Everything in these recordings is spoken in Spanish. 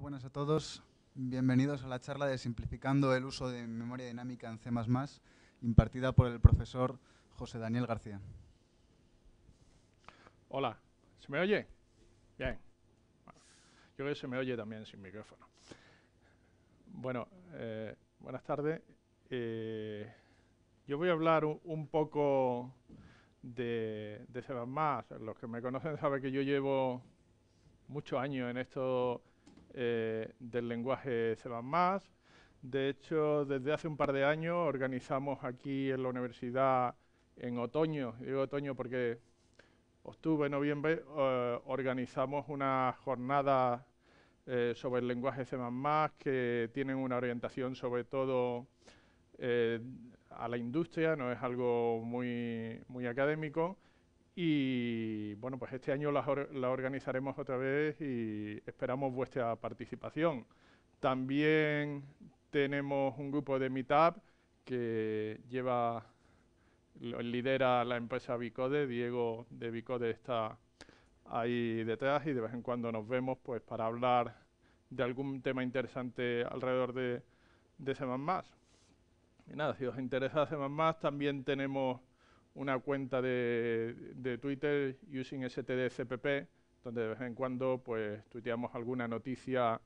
buenas a todos. Bienvenidos a la charla de Simplificando el uso de memoria dinámica en C++, impartida por el profesor José Daniel García. Hola, ¿se me oye? Bien. yo creo que se me oye también sin micrófono. Bueno, eh, buenas tardes. Eh, yo voy a hablar un, poco de, de C++. Los que me conocen saben que yo llevo muchos años en esto eh, del lenguaje C++. De hecho, desde hace un par de años organizamos aquí en la universidad, en otoño, digo otoño porque octubre, noviembre, eh, organizamos una jornada eh, sobre el lenguaje C++ que tienen una orientación sobre todo a la industria, no es algo muy académico, y bueno, pues este año la, organizaremos otra vez y esperamos vuestra participación. También tenemos un grupo de Meetup que lleva, lidera la empresa Bicode, Diego de Bicode está ahí detrás y de vez en cuando nos vemos pues para hablar de algún tema interesante alrededor de, de Y nada, si os interesa SemanMás, también tenemos una cuenta de, Twitter using stdcpp, donde de vez en cuando pues tuiteamos alguna noticia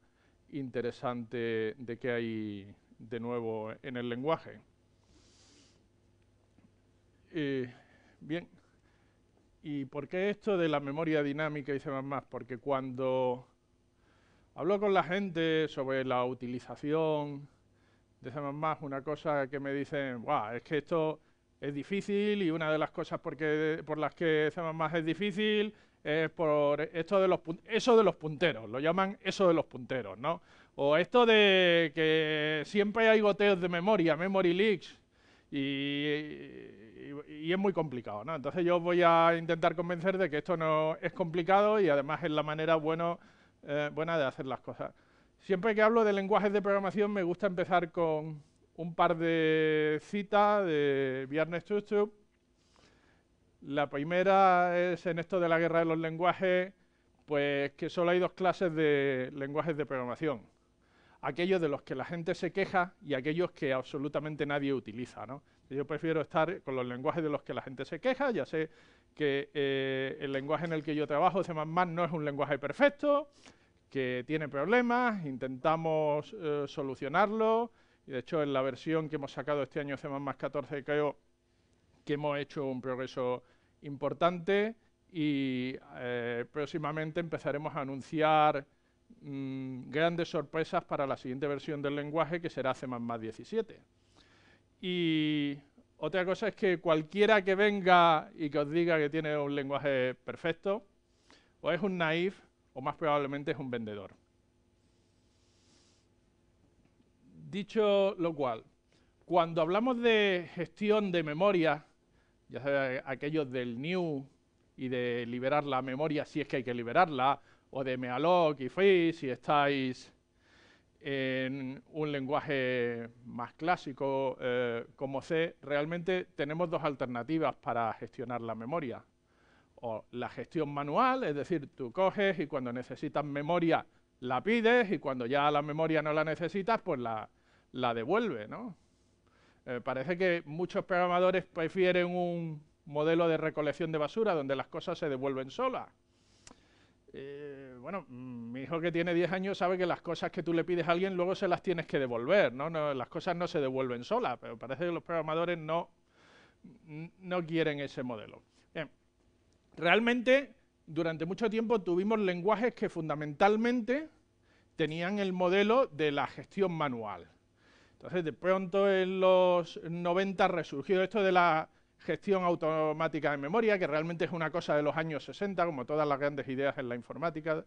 interesante de qué hay de nuevo en el lenguaje. bien, ¿y por qué esto de la memoria dinámica y más? Porque cuando hablo con la gente sobre la utilización de más, una cosa que me dicen, guau es que esto es difícil y una de las cosas porque, por las que se más es difícil es por esto de los eso de los punteros, lo llaman eso de los punteros, ¿no? O esto de que siempre hay goteos de memoria, memory leaks, y, es muy complicado, ¿no? Entonces yo voy a intentar convencer de que esto no es complicado y además es la manera bueno, eh, buena de hacer las cosas. Siempre que hablo de lenguajes de programación me gusta empezar con un par de citas de Viernes Chuchu. La primera es en esto de la guerra de los lenguajes, pues que solo hay dos clases de lenguajes de programación. Aquellos de los que la gente se queja y aquellos que absolutamente nadie utiliza. Yo prefiero estar con los lenguajes de los que la gente se queja. Ya sé que eh, el lenguaje en el que yo trabajo, C++, no es un lenguaje perfecto, que tiene problemas, intentamos eh, solucionarlo, y de hecho, en la versión que hemos sacado este año C 14, creo que hemos hecho un progreso importante y eh, próximamente empezaremos a anunciar mm, grandes sorpresas para la siguiente versión del lenguaje, que será C 17. Y otra cosa es que cualquiera que venga y que os diga que tiene un lenguaje perfecto, o es un naif, o más probablemente es un vendedor. Dicho lo cual, cuando hablamos de gestión de memoria, ya sea aquellos del new y de liberar la memoria si es que hay que liberarla, o de mealog y free si estáis en un lenguaje más clásico eh, como C, realmente tenemos dos alternativas para gestionar la memoria. O la gestión manual, es decir, tú coges y cuando necesitas memoria la pides y cuando ya la memoria no la necesitas, pues la, la devuelve, ¿no? Eh, parece que muchos programadores prefieren un modelo de recolección de basura donde las cosas se devuelven solas. Eh, bueno, mm, mi hijo que tiene 10 años sabe que las cosas que tú le pides a alguien luego se las tienes que devolver, ¿no? las cosas no se devuelven solas, pero parece que los programadores no, mm, no quieren ese modelo. Realmente, durante mucho tiempo tuvimos lenguajes que fundamentalmente tenían el modelo de la gestión manual de pronto en los 90 resurgió esto de la gestión automática de memoria, que realmente es una cosa de los años 60, como todas las grandes ideas en la informática,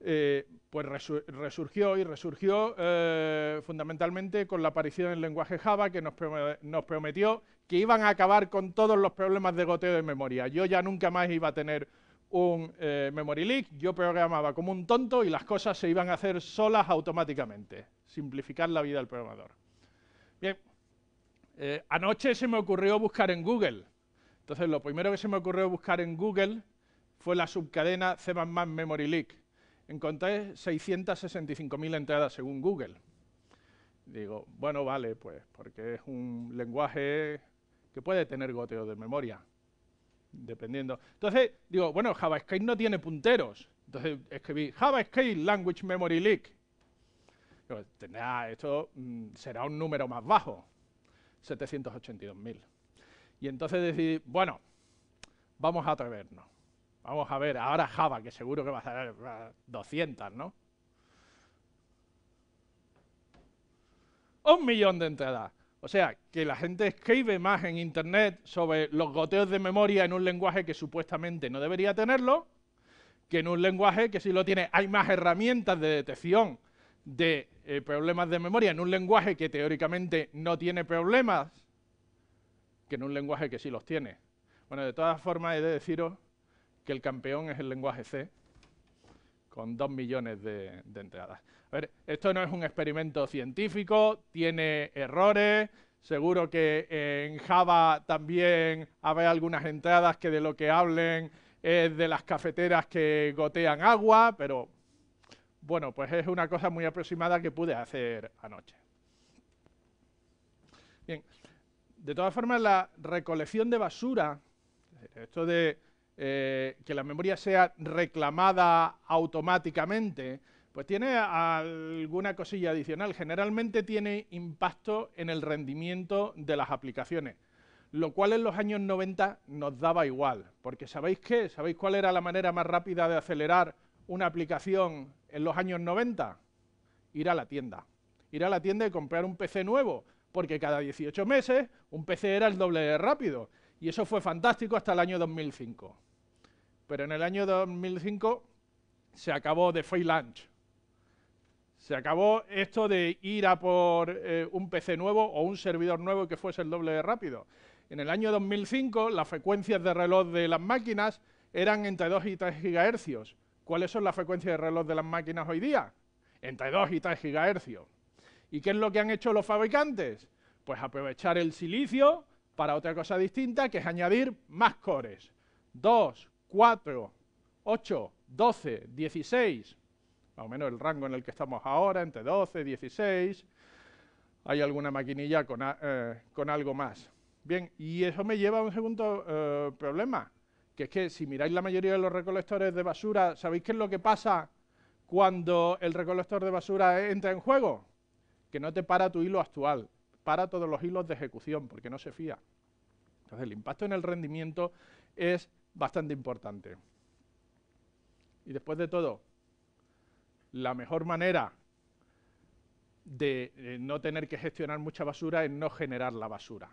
eh, pues resurgió y resurgió eh, fundamentalmente con la aparición del lenguaje Java, que nos, prometió que iban a acabar con todos los problemas de goteo de memoria. Yo ya nunca más iba a tener un eh, memory leak, yo programaba como un tonto y las cosas se iban a hacer solas automáticamente simplificar la vida del programador. Bien, eh, anoche se me ocurrió buscar en Google. Entonces, lo primero que se me ocurrió buscar en Google fue la subcadena C++ Memory Leak. Encontré 665.000 entradas según Google. Digo, bueno, vale, pues, porque es un lenguaje que puede tener goteo de memoria, dependiendo. Entonces, digo, bueno, JavaScript no tiene punteros. Entonces escribí JavaScript Language Memory Leak esto mm, será un número más bajo, 782.000. Y entonces decidí, bueno, vamos a atrevernos. Vamos a ver, ahora Java, que seguro que va a ser 200, ¿no? Un millón de entradas. O sea, que la gente escribe más en Internet sobre los goteos de memoria en un lenguaje que supuestamente no debería tenerlo, que en un lenguaje que si lo tiene. Hay más herramientas de detección de eh, problemas de memoria en un lenguaje que teóricamente no tiene problemas, que en un lenguaje que sí los tiene. Bueno, de todas formas he de deciros que el campeón es el lenguaje C, con dos millones de, de entradas. A ver, esto no es un experimento científico, tiene errores, seguro que en Java también habrá algunas entradas que de lo que hablen es de las cafeteras que gotean agua, pero bueno, pues es una cosa muy aproximada que pude hacer anoche. Bien, de todas formas la recolección de basura, esto de eh, que la memoria sea reclamada automáticamente, pues tiene alguna cosilla adicional. Generalmente tiene impacto en el rendimiento de las aplicaciones, lo cual en los años 90 nos daba igual, porque ¿sabéis qué? ¿Sabéis cuál era la manera más rápida de acelerar una aplicación en los años 90? Ir a la tienda. Ir a la tienda y comprar un PC nuevo, porque cada 18 meses un PC era el doble de rápido. Y eso fue fantástico hasta el año 2005. Pero en el año 2005 se acabó de Free Se acabó esto de ir a por eh, un PC nuevo o un servidor nuevo que fuese el doble de rápido. En el año 2005 las frecuencias de reloj de las máquinas eran entre 2 y 3 gigahercios ¿Cuáles son las frecuencias de reloj de las máquinas hoy día? Entre 2 y 3 GHz. ¿Y qué es lo que han hecho los fabricantes? Pues aprovechar el silicio para otra cosa distinta, que es añadir más cores. 2, 4, 8, 12, 16, más o menos el rango en el que estamos ahora, entre 12, 16, hay alguna maquinilla con, eh, con algo más. Bien, y eso me lleva a un segundo eh, problema, que es que si miráis la mayoría de los recolectores de basura, ¿sabéis qué es lo que pasa cuando el recolector de basura entra en juego? Que no te para tu hilo actual, para todos los hilos de ejecución, porque no se fía. Entonces el impacto en el rendimiento es bastante importante. Y después de todo, la mejor manera de eh, no tener que gestionar mucha basura es no generar la basura.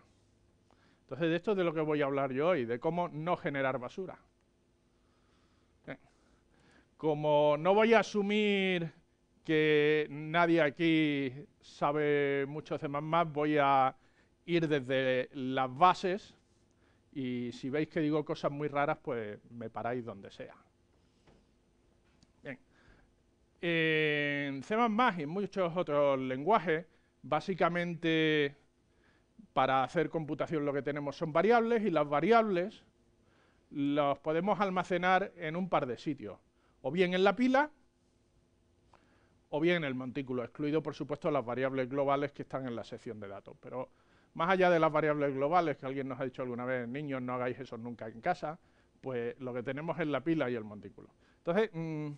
Entonces, de esto es de lo que voy a hablar yo hoy, de cómo no generar basura. Como no voy a asumir que nadie aquí sabe mucho de más, voy a ir desde las bases y si veis que digo cosas muy raras, pues me paráis donde sea. Bien. En C++ y en muchos otros lenguajes, básicamente para hacer computación lo que tenemos son variables y las variables las podemos almacenar en un par de sitios, o bien en la pila o bien en el montículo, excluido por supuesto las variables globales que están en la sección de datos. Pero más allá de las variables globales que alguien nos ha dicho alguna vez, niños no hagáis eso nunca en casa, pues lo que tenemos es la pila y el montículo. Entonces, mmm,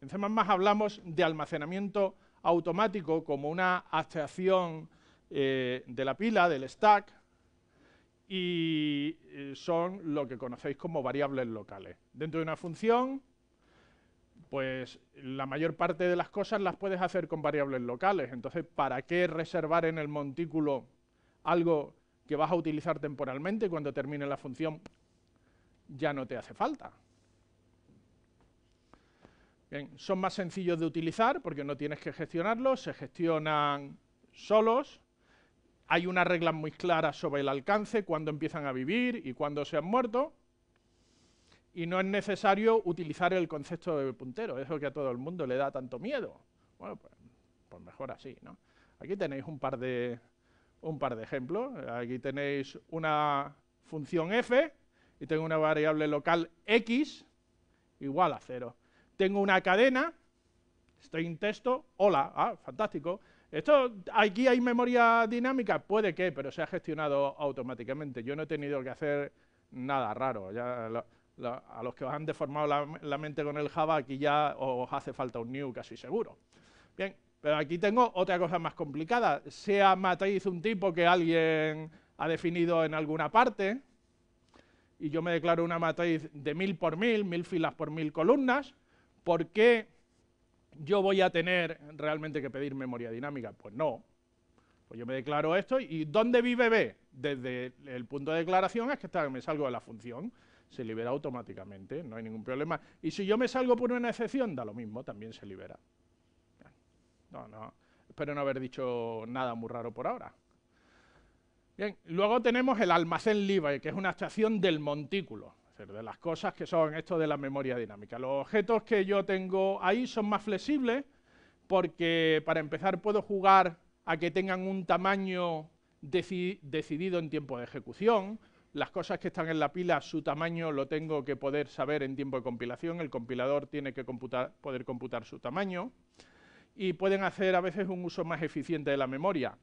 en C++ hablamos de almacenamiento automático como una abstracción eh, de la pila, del stack, y eh, son lo que conocéis como variables locales. Dentro de una función, pues la mayor parte de las cosas las puedes hacer con variables locales. Entonces, ¿para qué reservar en el montículo algo que vas a utilizar temporalmente cuando termine la función ya no te hace falta? Bien, son más sencillos de utilizar porque no tienes que gestionarlos, se gestionan solos hay unas reglas muy claras sobre el alcance, cuándo empiezan a vivir y cuándo se han muerto, y no es necesario utilizar el concepto de puntero, eso que a todo el mundo le da tanto miedo. Bueno, pues, pues, mejor así, ¿no? Aquí tenéis un par de, un par de ejemplos. Aquí tenéis una función f y tengo una variable local x igual a cero. Tengo una cadena, estoy en texto, hola, ah, fantástico. Esto, aquí hay memoria dinámica, puede que, pero se ha gestionado automáticamente. Yo no he tenido que hacer nada raro. Ya a los que os han deformado la, la, mente con el Java, aquí ya os hace falta un new casi seguro. Bien, pero aquí tengo otra cosa más complicada. Sea matriz un tipo que alguien ha definido en alguna parte, y yo me declaro una matriz de mil por mil, mil filas por mil columnas, ¿por qué yo voy a tener realmente que pedir memoria dinámica. Pues no. Pues yo me declaro esto y ¿dónde vive B? Desde el punto de declaración es que está, me salgo de la función, se libera automáticamente, no hay ningún problema. Y si yo me salgo por una excepción, da lo mismo, también se libera. No, no, espero no haber dicho nada muy raro por ahora. Bien, luego tenemos el almacén libre, que es una estación del montículo de las cosas que son esto de la memoria dinámica. Los objetos que yo tengo ahí son más flexibles porque para empezar puedo jugar a que tengan un tamaño decidido en tiempo de ejecución, las cosas que están en la pila, su tamaño lo tengo que poder saber en tiempo de compilación, el compilador tiene que poder computar su tamaño, y pueden hacer a veces un uso más eficiente de la memoria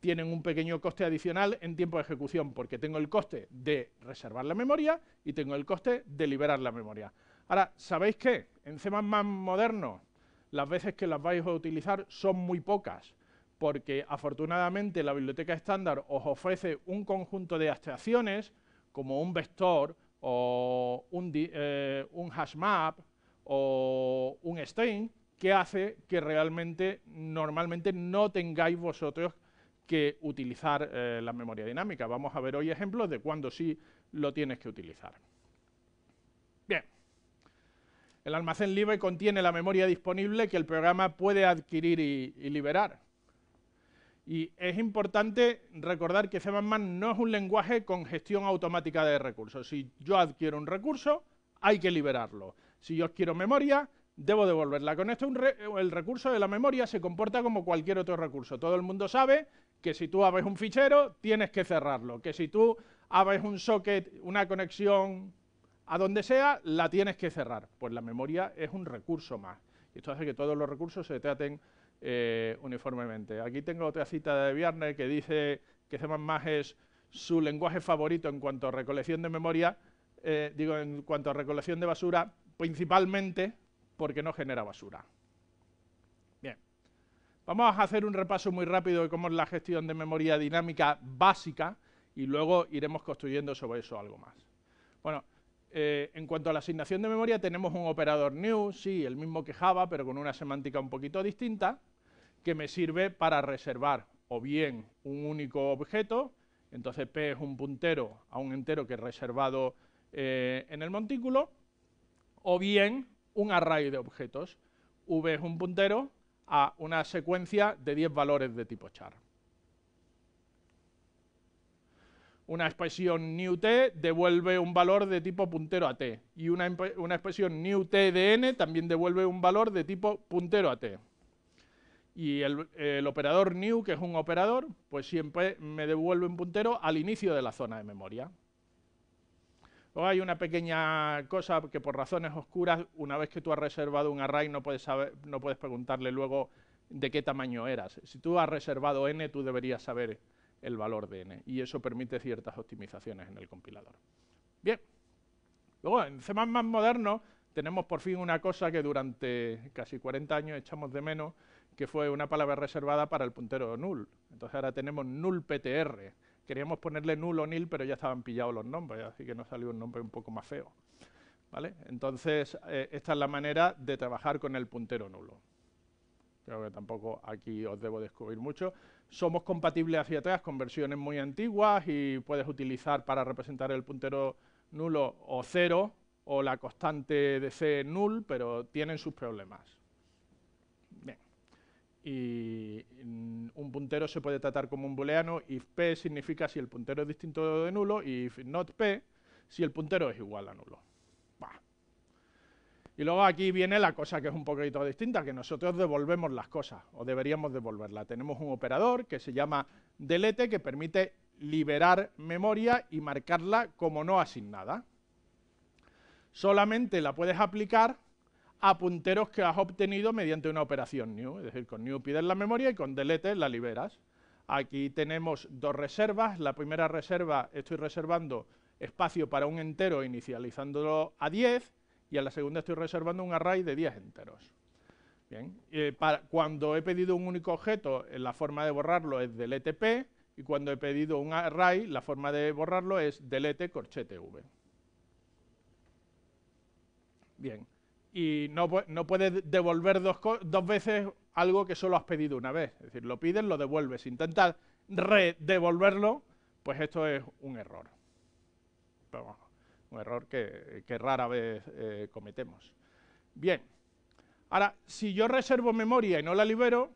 tienen un pequeño coste adicional en tiempo de ejecución, porque tengo el coste de reservar la memoria y tengo el coste de liberar la memoria. Ahora, ¿sabéis qué? En C++ moderno, las veces que las vais a utilizar son muy pocas, porque afortunadamente la biblioteca estándar os ofrece un conjunto de abstracciones, como un vector, o un, eh, un hash map, o un string, que hace que realmente, normalmente, no tengáis vosotros que utilizar eh, la memoria dinámica. Vamos a ver hoy ejemplos de cuándo sí lo tienes que utilizar. Bien. El almacén libre contiene la memoria disponible que el programa puede adquirir y, liberar. Y es importante recordar que C++ no es un lenguaje con gestión automática de recursos. Si yo adquiero un recurso, hay que liberarlo. Si yo quiero memoria, debo devolverla. Con esto el recurso de la memoria se comporta como cualquier otro recurso. Todo el mundo sabe que si tú abres un fichero, tienes que cerrarlo, que si tú abres un socket, una conexión a donde sea, la tienes que cerrar. Pues la memoria es un recurso más. Y esto hace que todos los recursos se traten eh, uniformemente. Aquí tengo otra cita de Viernes que dice que C++ es su lenguaje favorito en cuanto a recolección de memoria, eh, digo, en cuanto a recolección de basura, principalmente porque no genera basura. Vamos a hacer un repaso muy rápido de cómo es la gestión de memoria dinámica básica y luego iremos construyendo sobre eso algo más. Bueno, eh, en cuanto a la asignación de memoria tenemos un operador new, sí, el mismo que Java, pero con una semántica un poquito distinta, que me sirve para reservar o bien un único objeto, entonces P es un puntero a un entero que es reservado eh, en el montículo, o bien un array de objetos. V es un puntero a una secuencia de 10 valores de tipo char. Una expresión newT devuelve un valor de tipo puntero a t y una, una expresión t de n también devuelve un valor de tipo puntero a t. Y el, el operador new, que es un operador, pues siempre me devuelve un puntero al inicio de la zona de memoria o hay una pequeña cosa que por razones oscuras, una vez que tú has reservado un array, no puedes, no puedes preguntarle luego de qué tamaño eras. Si tú has reservado n, tú deberías saber el valor de n, y eso permite ciertas optimizaciones en el compilador. Bien, luego en C++ moderno tenemos por fin una cosa que durante casi 40 años echamos de menos, que fue una palabra reservada para el puntero null. Entonces ahora tenemos null PTR, Queríamos ponerle nulo nil, pero ya estaban pillados los nombres, así que nos salió un nombre un poco más feo. ¿Vale? Entonces, eh, esta es la manera de trabajar con el puntero nulo. Creo que tampoco aquí os debo descubrir mucho. Somos compatibles hacia atrás con versiones muy antiguas y puedes utilizar para representar el puntero nulo o cero o la constante de C null, pero tienen sus problemas y mm, un puntero se puede tratar como un booleano if p significa si el puntero es distinto de nulo y if not p si el puntero es igual a nulo. Y luego aquí viene la cosa que es un poquito distinta, que nosotros devolvemos las cosas, o deberíamos devolverla. Tenemos un operador que se llama delete, que permite liberar memoria y marcarla como no asignada. Solamente la puedes aplicar punteros que has obtenido mediante una operación new. Es decir, con new pides la memoria y con delete la liberas. Aquí tenemos dos reservas. La primera reserva estoy reservando espacio para un entero inicializándolo a 10 y a la segunda estoy reservando un array de 10 enteros. Bien. Eh, cuando he pedido un único objeto, eh, la forma de borrarlo es delete p y cuando he pedido un array, la forma de borrarlo es delete corchete v. Bien y no, no puedes devolver dos, veces algo que solo has pedido una vez. Es decir, lo pides, lo devuelves. Si intentas redevolverlo, pues esto es un error. Pero un error que, rara vez eh, cometemos. Bien, ahora, si yo reservo memoria y no la libero,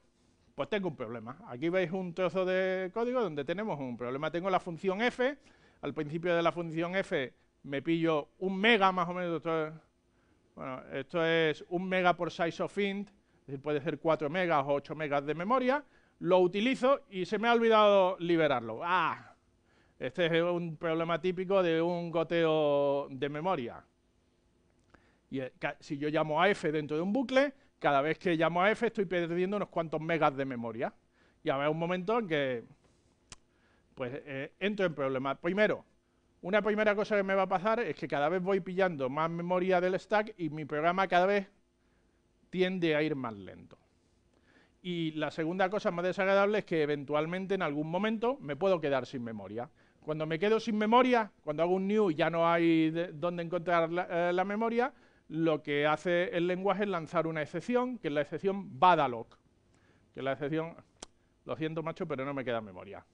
pues tengo un problema. Aquí veis un trozo de código donde tenemos un problema. Tengo la función f, al principio de la función f me pillo un mega más o menos, bueno, esto es un mega por size of int, es decir, puede ser 4 megas o 8 megas de memoria, lo utilizo y se me ha olvidado liberarlo. ¡Ah! Este es un problema típico de un goteo de memoria. Y eh, si yo llamo a f dentro de un bucle, cada vez que llamo a f estoy perdiendo unos cuantos megas de memoria. Y habrá un momento en que pues, eh, entro en problemas. Primero, una primera cosa que me va a pasar es que cada vez voy pillando más memoria del stack y mi programa cada vez tiende a ir más lento. Y la segunda cosa más desagradable es que eventualmente en algún momento me puedo quedar sin memoria. Cuando me quedo sin memoria, cuando hago un new y ya no hay dónde encontrar eh, la, memoria, lo que hace el lenguaje es lanzar una excepción, que es la excepción badalog. Que es la excepción, lo siento macho, pero no me queda memoria.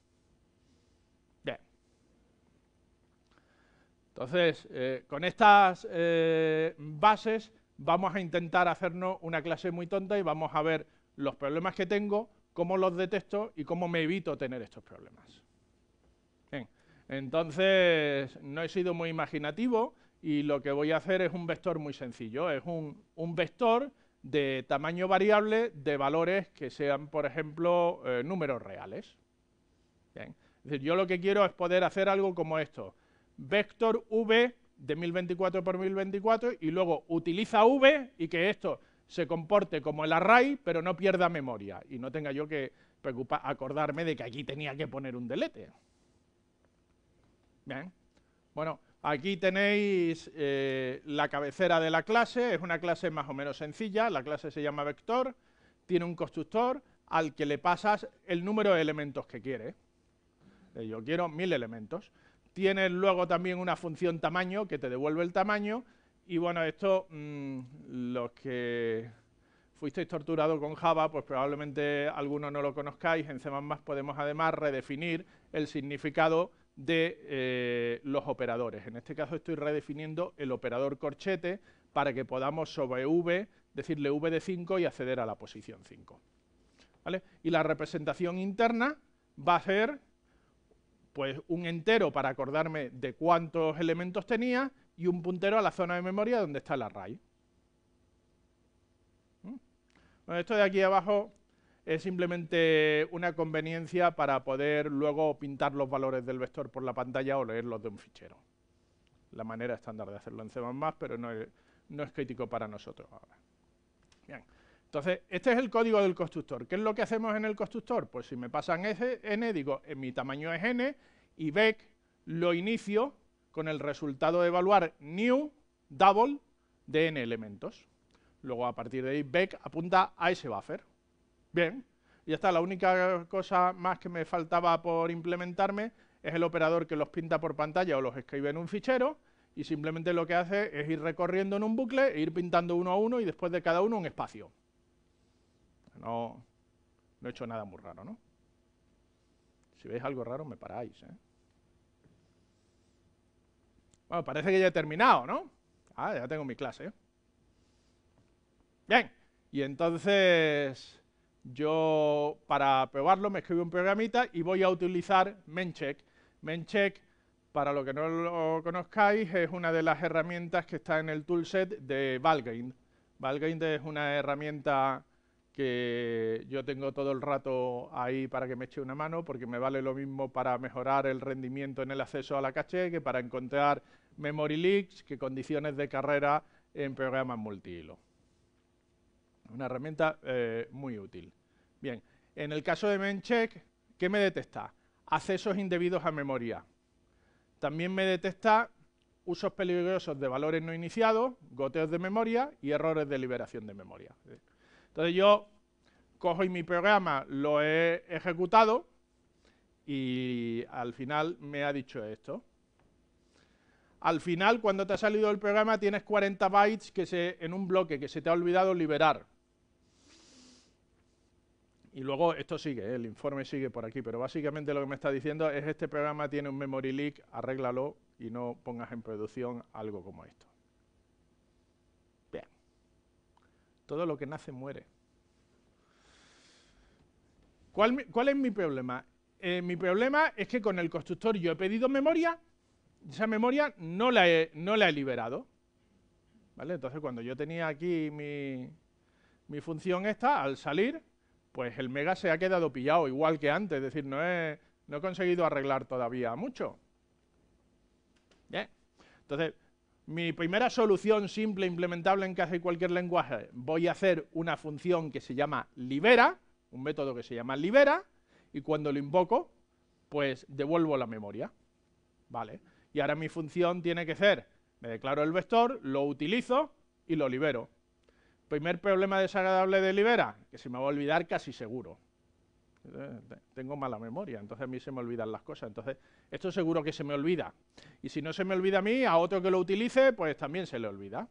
Entonces, eh, con estas eh, bases vamos a intentar hacernos una clase muy tonta y vamos a ver los problemas que tengo, cómo los detesto y cómo me evito tener estos problemas. entonces no he sido muy imaginativo y lo que voy a hacer es un vector muy sencillo, es un, vector de tamaño variable de valores que sean, por ejemplo, eh, números reales. yo lo que quiero es poder hacer algo como esto, vector v de 1024 por 1024 y luego utiliza v y que esto se comporte como el array, pero no pierda memoria y no tenga yo que acordarme de que aquí tenía que poner un delete. Bien. Bueno, aquí tenéis eh, la cabecera de la clase, es una clase más o menos sencilla, la clase se llama vector, tiene un constructor al que le pasas el número de elementos que quiere. Eh, yo quiero mil elementos. Tienes luego también una función tamaño que te devuelve el tamaño. Y bueno, esto, mm, los que fuisteis torturados con Java, pues probablemente algunos no lo conozcáis. En C++ podemos además redefinir el significado de eh, los operadores. En este caso estoy redefiniendo el operador corchete para que podamos sobre v decirle v de 5 y acceder a la posición 5. ¿Vale? Y la representación interna va a ser pues un entero para acordarme de cuántos elementos tenía y un puntero a la zona de memoria donde está el array. ¿Mm? esto de aquí abajo es simplemente una conveniencia para poder luego pintar los valores del vector por la pantalla o leerlos de un fichero. La manera estándar de hacerlo en C++, pero no no es crítico para nosotros ahora. Bien. Entonces, este es el código del constructor. ¿Qué es lo que hacemos en el constructor? Pues si me pasan ese n, digo, eh, mi tamaño es n, y vec lo inicio con el resultado de evaluar new double de n elementos. Luego, a partir de ahí, vec apunta a ese buffer. Bien, ya está. La única cosa más que me faltaba por implementarme es el operador que los pinta por pantalla o los escribe en un fichero y simplemente lo que hace es ir recorriendo en un bucle e ir pintando uno a uno y después de cada uno un espacio. No, no he hecho nada muy raro, ¿no? Si veis algo raro, me paráis, ¿eh? Bueno, parece que ya he terminado, ¿no? Ah, ya tengo mi clase. ¿eh? Bien, y entonces yo para probarlo me escribo un programita y voy a utilizar Mencheck. Mencheck, para lo que no lo conozcáis, es una de las herramientas que está en el toolset de Valgrind. Valgrind es una herramienta que yo tengo todo el rato ahí para que me eche una mano, porque me vale lo mismo para mejorar el rendimiento en el acceso a la caché que para encontrar memory leaks que condiciones de carrera en programas multihilo. Una herramienta eh, muy útil. Bien, en el caso de MemCheck, ¿qué me detecta? Accesos indebidos a memoria. También me detecta usos peligrosos de valores no iniciados, goteos de memoria y errores de liberación de memoria. Entonces yo cojo mi programa lo he ejecutado y al final me ha dicho esto. Al final, cuando te ha salido el programa, tienes 40 bytes que se, en un bloque que se te ha olvidado liberar. Y luego esto sigue, ¿eh? el informe sigue por aquí, pero básicamente lo que me está diciendo es este programa tiene un memory leak, arréglalo y no pongas en producción algo como esto. Todo lo que nace muere. ¿Cuál, es mi problema? Eh, mi problema es que con el constructor yo he pedido memoria, esa memoria no la he, liberado. ¿Vale? Entonces cuando yo tenía aquí mi, función esta, al salir, pues el mega se ha quedado pillado, igual que antes, es decir, no he, conseguido arreglar todavía mucho. Bien. ¿Eh? Entonces, mi primera solución simple, implementable en casi cualquier lenguaje, voy a hacer una función que se llama libera, un método que se llama libera, y cuando lo invoco, pues devuelvo la memoria. ¿Vale? Y ahora mi función tiene que ser, me declaro el vector, lo utilizo y lo libero. Primer problema desagradable de libera, que se me va a olvidar casi seguro. Tengo mala memoria, entonces a mí se me olvidan las cosas. Entonces, esto seguro que se me olvida. Y si no se me olvida a mí, a otro que lo utilice, pues también se le olvida.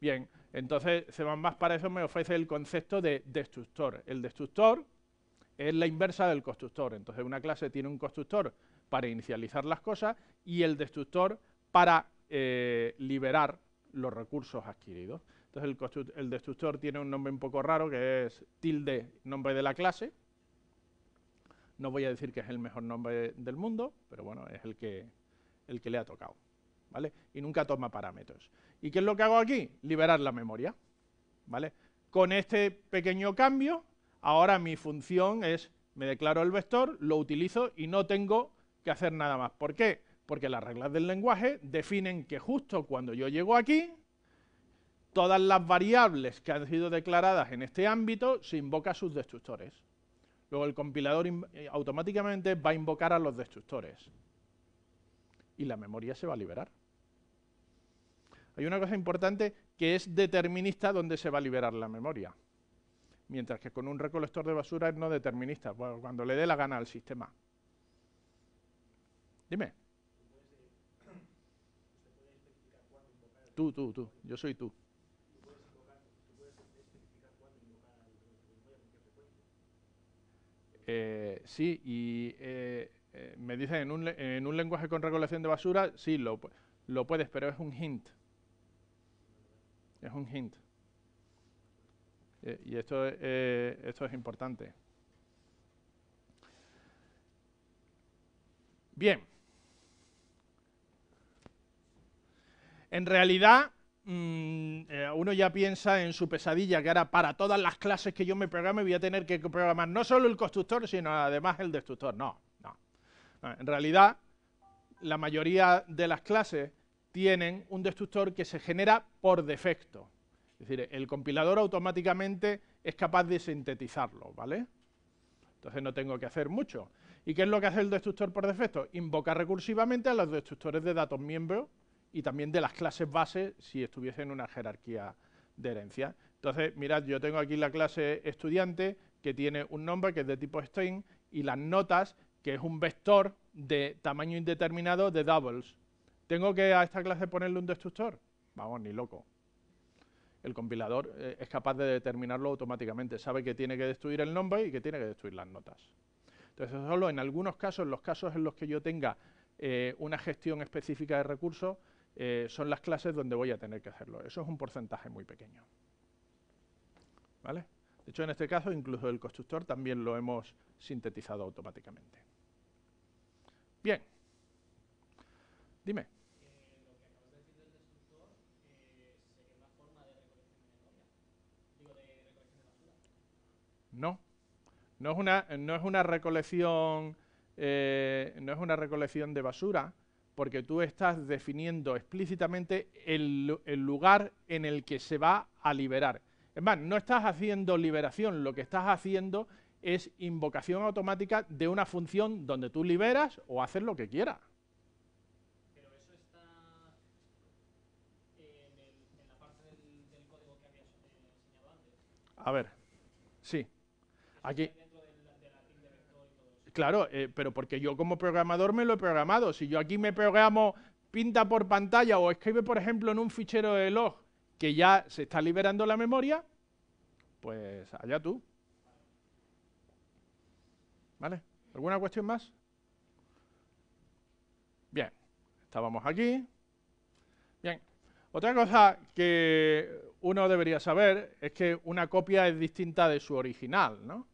Bien, entonces van más para eso me ofrece el concepto de destructor. El destructor es la inversa del constructor. Entonces, una clase tiene un constructor para inicializar las cosas y el destructor para eh, liberar los recursos adquiridos. Entonces el, destructor tiene un nombre un poco raro que es tilde, nombre de la clase, no voy a decir que es el mejor nombre del mundo, pero bueno, es el que, el que le ha tocado. ¿Vale? Y nunca toma parámetros. ¿Y qué es lo que hago aquí? Liberar la memoria. ¿Vale? Con este pequeño cambio, ahora mi función es, me declaro el vector, lo utilizo y no tengo que hacer nada más. ¿Por qué? Porque las reglas del lenguaje definen que justo cuando yo llego aquí, todas las variables que han sido declaradas en este ámbito se invoca a sus destructores. Luego el compilador eh, automáticamente va a invocar a los destructores y la memoria se va a liberar. Hay una cosa importante que es determinista dónde se va a liberar la memoria, mientras que con un recolector de basura es no determinista, cuando le dé la gana al sistema. Dime. Tú, tú, tú, yo soy tú. Eh, sí, y eh, eh, me dicen, en un, en un, lenguaje con recolección de basura, sí, lo, lo puedes, pero es un hint. Es un hint. y esto, esto es importante. Bien. En realidad, Mm, eh, uno ya piensa en su pesadilla, que ahora para todas las clases que yo me programe voy a tener que programar no solo el constructor, sino además el destructor. No, no. en realidad, la mayoría de las clases tienen un destructor que se genera por defecto. Es decir, el compilador automáticamente es capaz de sintetizarlo, ¿vale? Entonces no tengo que hacer mucho. ¿Y qué es lo que hace el destructor por defecto? Invoca recursivamente a los destructores de datos miembros y también de las clases base si estuviese en una jerarquía de herencia. Entonces, mirad, yo tengo aquí la clase estudiante que tiene un nombre que es de tipo string y las notas que es un vector de tamaño indeterminado de doubles. ¿Tengo que a esta clase ponerle un destructor? Vamos, ni loco. El compilador eh, es capaz de determinarlo automáticamente, sabe que tiene que destruir el nombre y que tiene que destruir las notas. Entonces, solo en algunos casos, en los casos en los que yo tenga eh, una gestión específica de recursos, eh, son las clases donde voy a tener que hacerlo. Eso es un porcentaje muy pequeño. ¿Vale? De hecho, en este caso, incluso el constructor también lo hemos sintetizado automáticamente. Bien. Dime. No, no es una, no es una recolección, eh, no es una recolección de basura, porque tú estás definiendo explícitamente el, lugar en el que se va a liberar. Es más, no estás haciendo liberación, lo que estás haciendo es invocación automática de una función donde tú liberas o haces lo que quieras. Pero eso está en, la parte del, código que habías enseñado eh, antes. A ver, sí. Aquí claro, eh, pero porque yo como programador me lo he programado. Si yo aquí me programo pinta por pantalla o escribe, por ejemplo, en un fichero de log que ya se está liberando la memoria, pues allá tú. ¿Vale? ¿Alguna cuestión más? Bien, estábamos aquí. Bien, otra cosa que uno debería saber es que una copia es distinta de su original, ¿no?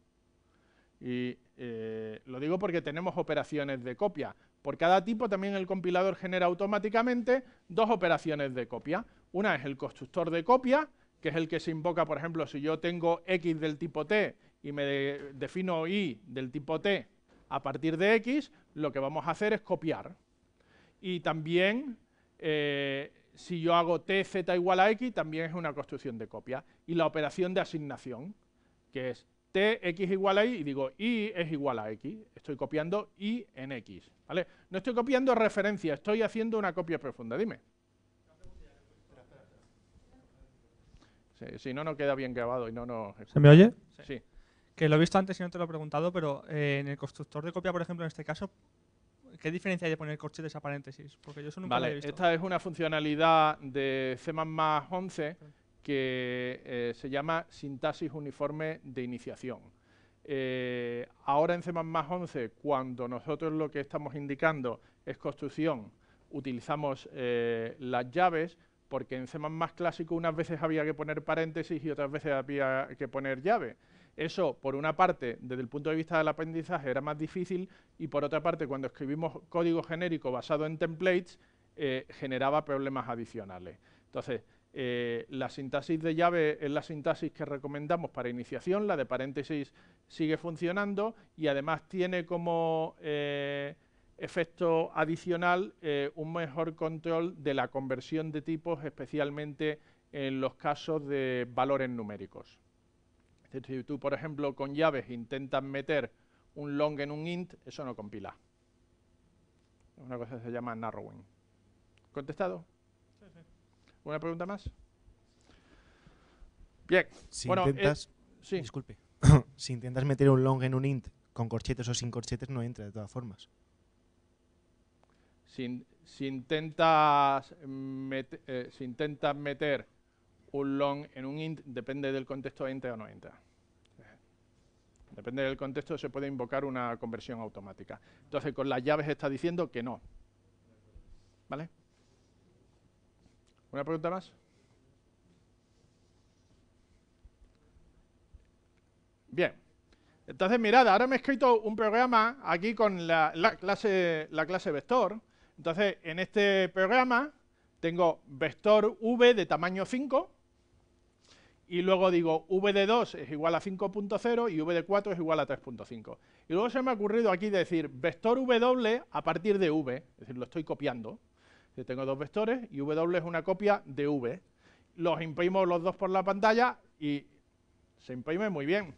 Y eh, lo digo porque tenemos operaciones de copia. Por cada tipo también el compilador genera automáticamente dos operaciones de copia. Una es el constructor de copia, que es el que se invoca, por ejemplo, si yo tengo x del tipo t y me defino y del tipo t a partir de x, lo que vamos a hacer es copiar. Y también, eh, si yo hago t, igual a x, también es una construcción de copia. Y la operación de asignación, que es tx igual a y, y digo y es igual a x. Estoy copiando y en x, ¿vale? No estoy copiando referencia, estoy haciendo una copia profunda. Dime. Si no, no queda bien grabado y no, no... ¿Se me oye? Sí. Que lo he visto antes y no te lo he preguntado, pero eh, en el constructor de copia, por ejemplo, en este caso, ¿qué diferencia hay de poner corchetes a paréntesis? Porque yo eso nunca lo he visto. Esta es una funcionalidad de C++ 11 que eh, se llama sintaxis uniforme de iniciación. Eh, ahora en C++ 11, cuando nosotros lo que estamos indicando es construcción, utilizamos eh, las llaves, porque en C++ clásico unas veces había que poner paréntesis y otras veces había que poner llave. Eso, por una parte, desde el punto de vista del aprendizaje era más difícil y por otra parte, cuando escribimos código genérico basado en templates, generaba problemas adicionales. Entonces, eh, la sintaxis de llave es la sintaxis que recomendamos para iniciación, la de paréntesis sigue funcionando y además tiene como eh, efecto adicional eh, un mejor control de la conversión de tipos, especialmente en los casos de valores numéricos. si tú, por ejemplo, con llaves intentas meter un long en un int, eso no compila. Una cosa que se llama narrowing. ¿Contestado? ¿Una pregunta más? Bien. Si intentas, eh, disculpe. si intentas meter un long en un int con corchetes o sin corchetes, no entra de todas formas. Si, intentas, eh, si intentas meter un long en un int, depende del contexto, entra o no entra. Depende del contexto, se puede invocar una conversión automática. Entonces, con las llaves está diciendo que no. ¿Vale? ¿Una pregunta más? Bien. Entonces, mirad, ahora me he escrito un programa aquí con la, clase, clase vector. Entonces, en este programa tengo vector v de tamaño 5 y luego digo v de 2 es igual a 5.0 y v de 4 es igual a 3.5. Y luego se me ha ocurrido aquí decir vector w a partir de v, es decir, lo estoy copiando. Yo tengo dos vectores y W es una copia de V. Los imprimo los dos por la pantalla y se imprime muy bien.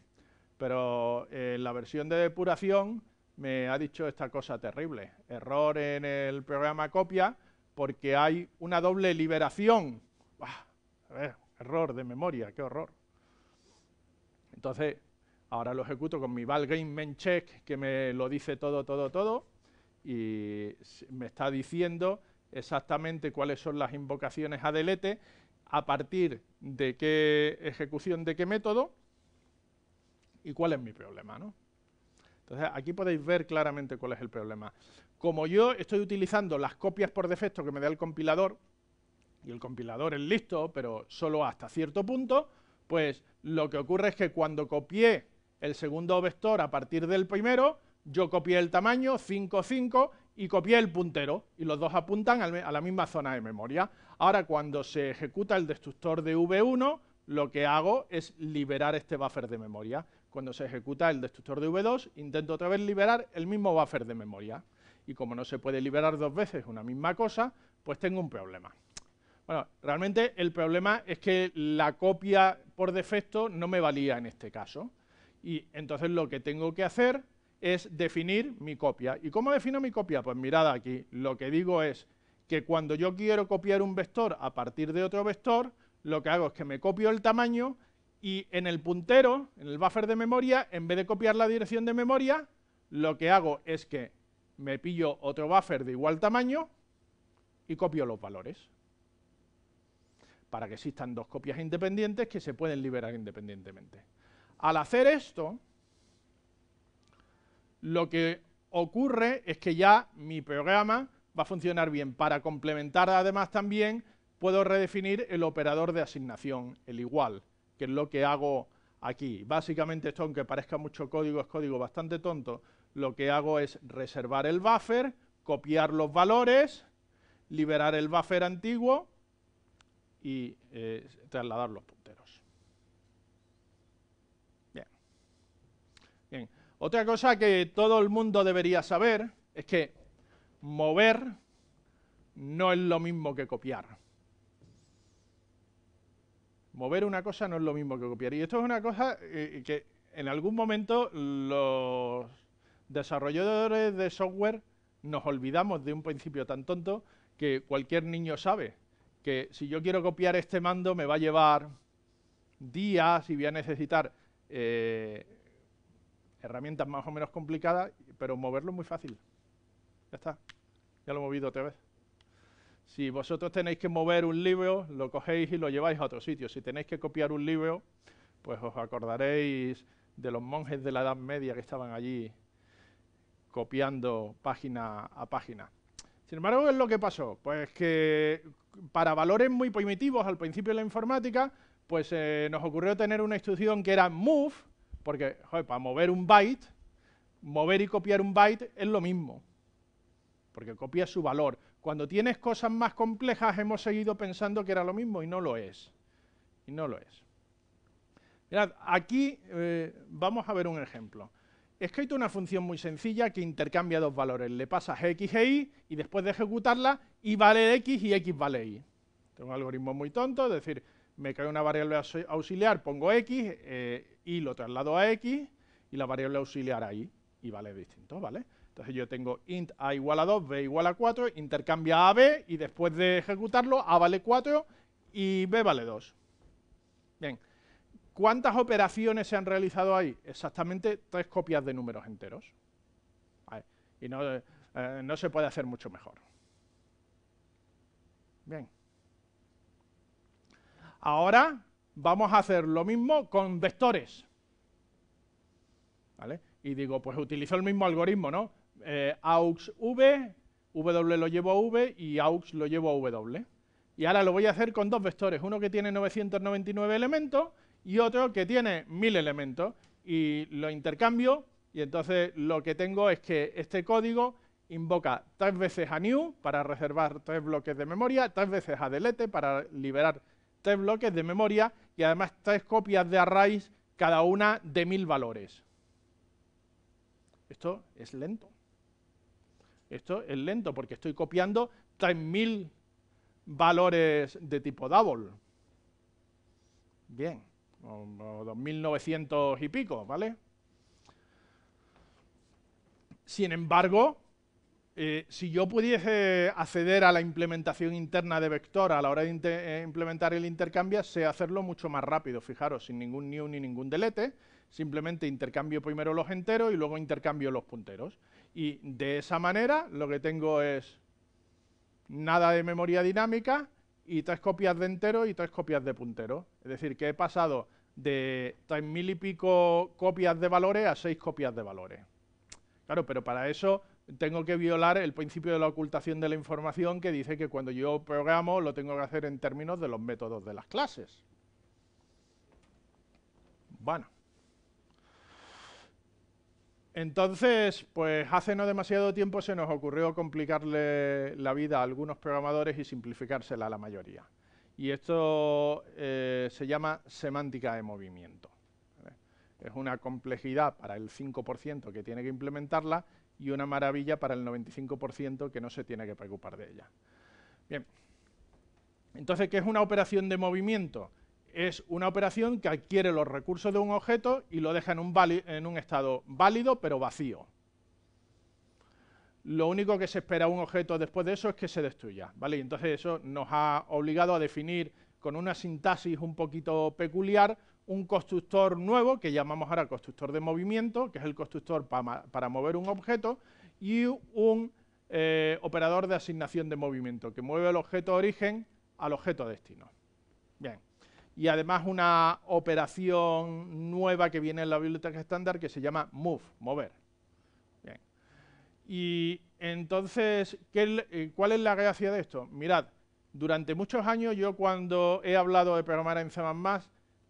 Pero en eh, la versión de depuración me ha dicho esta cosa terrible. Error en el programa copia porque hay una doble liberación. a ver, error de memoria, qué horror. Entonces, ahora lo ejecuto con mi val check que me lo dice todo, todo, todo y me está diciendo exactamente cuáles son las invocaciones a delete, a partir de qué ejecución de qué método y cuál es mi problema, ¿no? Entonces, aquí podéis ver claramente cuál es el problema. Como yo estoy utilizando las copias por defecto que me da el compilador, y el compilador es listo, pero solo hasta cierto punto, pues lo que ocurre es que cuando copié el segundo vector a partir del primero, yo copié el tamaño 5, 5, y copié el puntero y los dos apuntan a la misma zona de memoria. Ahora cuando se ejecuta el destructor de V1, lo que hago es liberar este buffer de memoria. Cuando se ejecuta el destructor de V2, intento otra vez liberar el mismo buffer de memoria. Y como no se puede liberar dos veces una misma cosa, pues tengo un problema. Bueno, realmente el problema es que la copia por defecto no me valía en este caso. Y entonces lo que tengo que hacer es definir mi copia. ¿Y cómo defino mi copia? Pues mirad aquí, lo que digo es que cuando yo quiero copiar un vector a partir de otro vector, lo que hago es que me copio el tamaño y en el puntero, en el buffer de memoria, en vez de copiar la dirección de memoria, lo que hago es que me pillo otro buffer de igual tamaño y copio los valores para que existan dos copias independientes que se pueden liberar independientemente. Al hacer esto, lo que ocurre es que ya mi programa va a funcionar bien. Para complementar además también puedo redefinir el operador de asignación, el igual, que es lo que hago aquí. Básicamente esto, aunque parezca mucho código, es código bastante tonto, lo que hago es reservar el buffer, copiar los valores, liberar el buffer antiguo y eh, trasladar los punteros. Otra cosa que todo el mundo debería saber es que mover no es lo mismo que copiar. Mover una cosa no es lo mismo que copiar. Y esto es una cosa eh, que en algún momento los desarrolladores de software nos olvidamos de un principio tan tonto que cualquier niño sabe que si yo quiero copiar este mando me va a llevar días y voy a necesitar eh, herramientas más o menos complicadas, pero moverlo es muy fácil. Ya está, ya lo he movido otra vez. Si vosotros tenéis que mover un libro, lo cogéis y lo lleváis a otro sitio. Si tenéis que copiar un libro, pues os acordaréis de los monjes de la Edad Media que estaban allí copiando página a página. Sin embargo, ¿qué es lo que pasó? Pues que para valores muy primitivos al principio de la informática, pues eh, nos ocurrió tener una instrucción que era move, porque, joder, para mover un byte, mover y copiar un byte es lo mismo, porque copia su valor. Cuando tienes cosas más complejas hemos seguido pensando que era lo mismo y no lo es. Y no lo es. Mirad, aquí eh, vamos a ver un ejemplo. He escrito una función muy sencilla que intercambia dos valores. Le pasas x e y y después de ejecutarla y vale x y x vale y. Tengo un algoritmo muy tonto, es decir, me cae una variable auxiliar, pongo x, eh, y lo traslado a x y la variable auxiliar ahí y, vale distinto, ¿vale? Entonces yo tengo int a igual a 2, b igual a 4, intercambia a b y después de ejecutarlo a vale 4 y b vale 2. Bien, ¿cuántas operaciones se han realizado ahí? Exactamente tres copias de números enteros. Y no, eh, no se puede hacer mucho mejor. Bien. Ahora vamos a hacer lo mismo con vectores. Y digo, pues utilizo el mismo algoritmo, ¿no? Eh, aux v, w lo llevo a v y aux lo llevo a w. Y ahora lo voy a hacer con dos vectores, uno que tiene 999 elementos y otro que tiene 1000 elementos. Y lo intercambio y entonces lo que tengo es que este código invoca tres veces a new para reservar tres bloques de memoria, tres veces a delete para liberar tres bloques de memoria y además tres copias de arrays, cada una de mil valores. Esto es lento. Esto es lento porque estoy copiando mil valores de tipo double. Bien, 2.900 y pico, ¿vale? Sin embargo, eh, si yo pudiese acceder a la implementación interna de Vector a la hora de eh, implementar el intercambio, sé hacerlo mucho más rápido, fijaros, sin ningún new ni ningún delete, simplemente intercambio primero los enteros y luego intercambio los punteros. Y de esa manera lo que tengo es nada de memoria dinámica y tres copias de entero y tres copias de puntero. Es decir, que he pasado de tres mil y pico copias de valores a seis copias de valores. Claro, pero para eso tengo que violar el principio de la ocultación de la información que dice que cuando yo programo lo tengo que hacer en términos de los métodos de las clases. Bueno. Entonces, pues hace no demasiado tiempo se nos ocurrió complicarle la vida a algunos programadores y simplificársela a la mayoría. Y esto eh, se llama semántica de movimiento. Es una complejidad para el 5% que tiene que implementarla y una maravilla para el 95% que no se tiene que preocupar de ella. Bien, entonces, ¿qué es una operación de movimiento? Es una operación que adquiere los recursos de un objeto y lo deja en un, estado válido pero vacío. Lo único que se espera un objeto después de eso es que se destruya, ¿vale? entonces eso nos ha obligado a definir con una sintaxis un poquito peculiar un constructor nuevo, que llamamos ahora constructor de movimiento, que es el constructor para mover un objeto, y un eh, operador de asignación de movimiento, que mueve el objeto origen al objeto destino. Bien. Y además una operación nueva que viene en la biblioteca estándar que se llama move, mover. Bien. Y entonces, eh, ¿cuál es la gracia de esto? Mirad, durante muchos años yo cuando he hablado de programar en C++,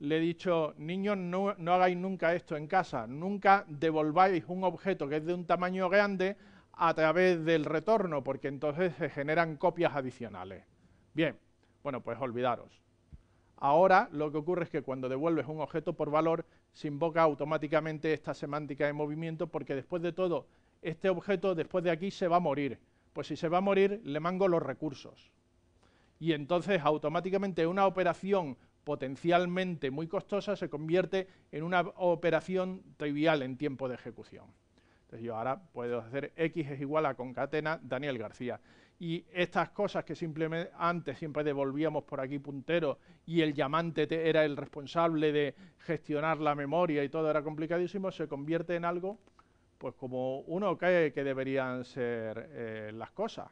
le he dicho, niños, no, hagáis nunca esto en casa, nunca devolváis un objeto que es de un tamaño grande a través del retorno, porque entonces se generan copias adicionales. Bien, bueno, pues olvidaros. Ahora lo que ocurre es que cuando devuelves un objeto por valor, se invoca automáticamente esta semántica de movimiento, porque después de todo, este objeto después de aquí se va a morir. Pues si se va a morir, le mango los recursos. Y entonces automáticamente una operación potencialmente muy costosa se convierte en una operación trivial en tiempo de ejecución. Entonces yo ahora puedo hacer x es igual a concatena Daniel García. Y estas cosas que simplemente antes siempre devolvíamos por aquí puntero y el llamante era el responsable de gestionar la memoria y todo era complicadísimo, se convierte en algo pues como uno cree que deberían ser eh, las cosas.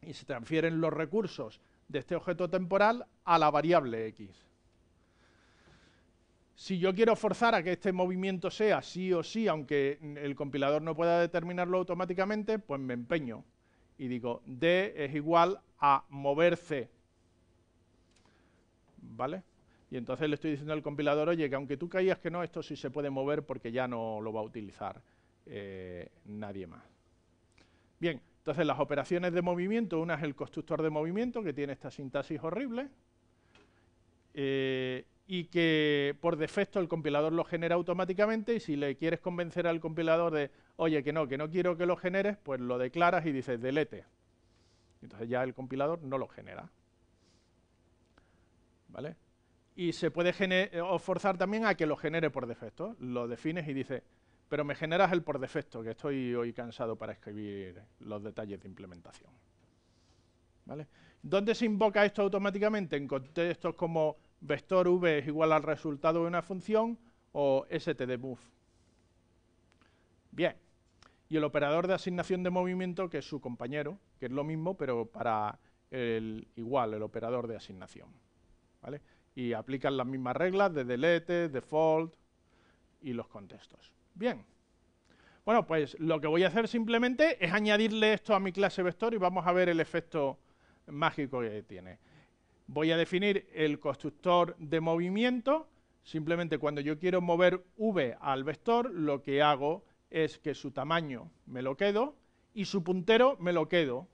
Y se transfieren los recursos de este objeto temporal a la variable x. Si yo quiero forzar a que este movimiento sea sí o sí, aunque el compilador no pueda determinarlo automáticamente, pues me empeño y digo d es igual a moverse ¿Vale? Y entonces le estoy diciendo al compilador, oye, que aunque tú caías que no, esto sí se puede mover porque ya no lo va a utilizar eh, nadie más. Bien, entonces, las operaciones de movimiento, una es el constructor de movimiento, que tiene esta sintaxis horrible, eh, y que por defecto el compilador lo genera automáticamente, y si le quieres convencer al compilador de, oye, que no, que no quiero que lo genere, pues lo declaras y dices, delete. Entonces ya el compilador no lo genera. ¿Vale? Y se puede forzar también a que lo genere por defecto. Lo defines y dices, pero me generas el por defecto, que estoy hoy cansado para escribir los detalles de implementación. ¿Vale? ¿Dónde se invoca esto automáticamente? En contextos como vector v es igual al resultado de una función o stdmove. Bien, y el operador de asignación de movimiento, que es su compañero, que es lo mismo, pero para el igual, el operador de asignación. Y aplican las mismas reglas de delete, default y los contextos. Bien. Bueno, pues lo que voy a hacer simplemente es añadirle esto a mi clase vector y vamos a ver el efecto mágico que tiene. Voy a definir el constructor de movimiento. Simplemente cuando yo quiero mover v al vector, lo que hago es que su tamaño me lo quedo y su puntero me lo quedo.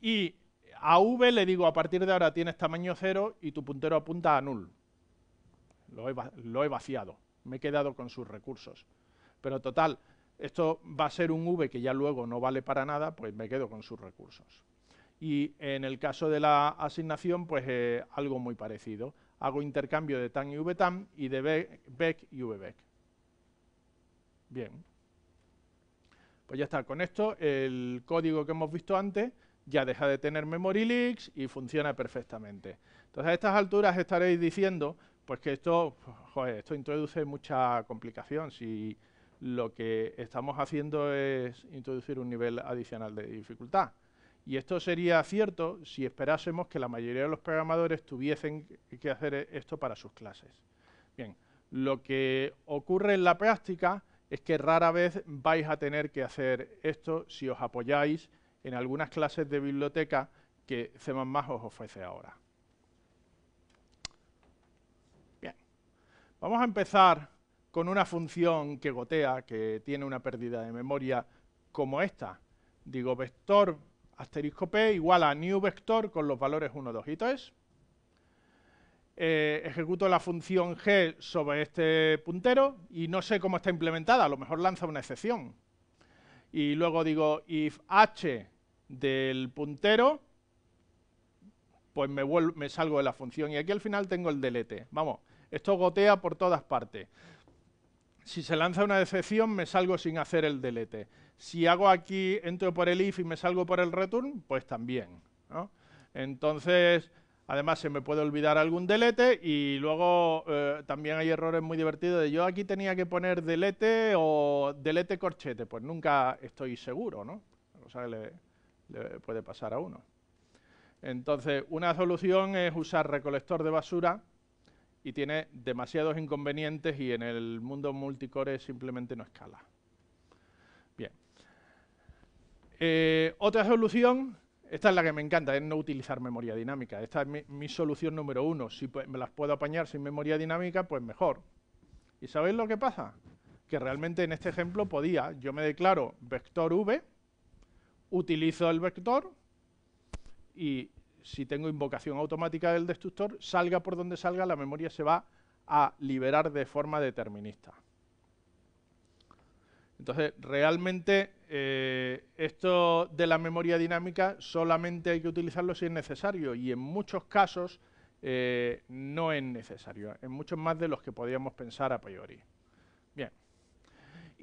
Y a v le digo, a partir de ahora tienes tamaño 0 y tu puntero apunta a null. lo he vaciado me he quedado con sus recursos. Pero total, esto va a ser un V que ya luego no vale para nada, pues me quedo con sus recursos. Y en el caso de la asignación, pues eh, algo muy parecido. Hago intercambio de TAN y VTAN y de VEC y VBEC. Bien. Pues ya está, con esto el código que hemos visto antes ya deja de tener memory leaks y funciona perfectamente. Entonces a estas alturas estaréis diciendo, pues que esto, esto introduce mucha complicación. Si lo que estamos haciendo es introducir un nivel adicional de dificultad. Y esto sería cierto si esperásemos que la mayoría de los programadores tuviesen que hacer esto para sus clases. Bien, lo que ocurre en la práctica es que rara vez vais a tener que hacer esto si os apoyáis en algunas clases de biblioteca que C++ os ofrece ahora. Vamos a empezar con una función que gotea, que tiene una pérdida de memoria como esta. Digo vector asterisco p igual a new vector con los valores 1, 2 y 3. Eh, ejecuto la función g sobre este puntero y no sé cómo está implementada, a lo mejor lanza una excepción. Y luego digo if h del puntero, pues me, me salgo de la función y aquí al final tengo el delete. Vamos, esto gotea por todas partes. Si se lanza una decepción, me salgo sin hacer el delete. Si hago aquí, entro por el if y me salgo por el return, pues también. Entonces, además se me puede olvidar algún delete y luego eh, también hay errores muy divertidos de yo aquí tenía que poner delete o delete corchete. Pues nunca estoy seguro, ¿no? O sea, le puede pasar a uno. Entonces, una solución es usar recolector de basura y tiene demasiados inconvenientes y en el mundo multicore simplemente no escala. Bien. Eh, otra solución, esta es la que me encanta, es no utilizar memoria dinámica. Esta es mi, solución número uno. Si me las puedo apañar sin memoria dinámica, pues mejor. ¿Y sabéis lo que pasa? Que realmente en este ejemplo podía, yo me declaro vector v, utilizo el vector y si tengo invocación automática del destructor, salga por donde salga, la memoria se va a liberar de forma determinista. Entonces, realmente eh, esto de la memoria dinámica solamente hay que utilizarlo si es necesario y en muchos casos eh, no es necesario, en muchos más de los que podríamos pensar a priori. Bien.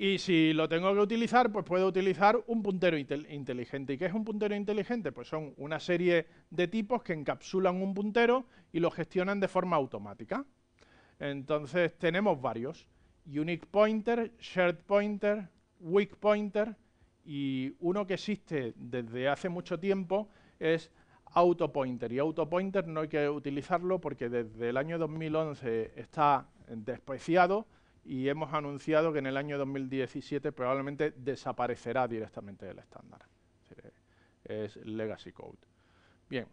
Y si lo tengo que utilizar, pues puedo utilizar un puntero inteligente. ¿Y qué es un puntero inteligente? Pues son una serie de tipos que encapsulan un puntero y lo gestionan de forma automática. Entonces tenemos varios, unique pointer, shared pointer, weak pointer y uno que existe desde hace mucho tiempo es auto pointer. Y auto pointer no hay que utilizarlo porque desde el año 2011 está despreciado y hemos anunciado que en el año 2017 probablemente desaparecerá directamente del estándar. Es legacy code. Bien,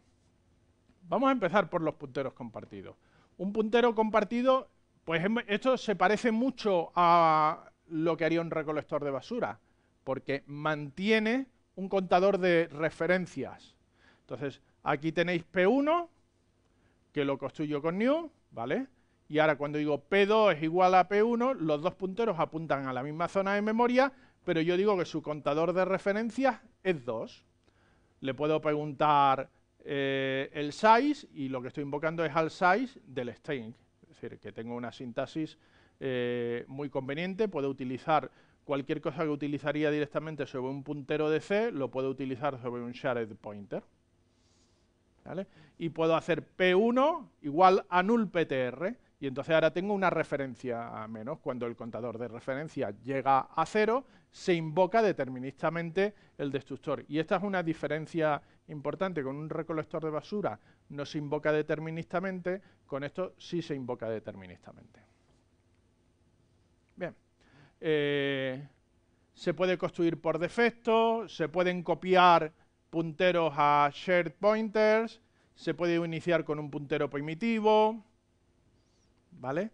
vamos a empezar por los punteros compartidos. Un puntero compartido, pues esto se parece mucho a lo que haría un recolector de basura, porque mantiene un contador de referencias. Entonces, aquí tenéis P1, que lo construyo con new, ¿vale? Y ahora cuando digo P2 es igual a P1, los dos punteros apuntan a la misma zona de memoria, pero yo digo que su contador de referencias es 2. Le puedo preguntar eh, el size y lo que estoy invocando es al size del string. Es decir, que tengo una sintaxis eh, muy conveniente, puedo utilizar cualquier cosa que utilizaría directamente sobre un puntero de C, lo puedo utilizar sobre un shared pointer. Y puedo hacer P1 igual a null PTR y entonces ahora tengo una referencia a menos. Cuando el contador de referencia llega a cero, se invoca deterministamente el destructor. Y esta es una diferencia importante. Con un recolector de basura no se invoca deterministamente, con esto sí se invoca deterministamente. Bien. Eh, se puede construir por defecto, se pueden copiar punteros a shared pointers, se puede iniciar con un puntero primitivo, ¿vale?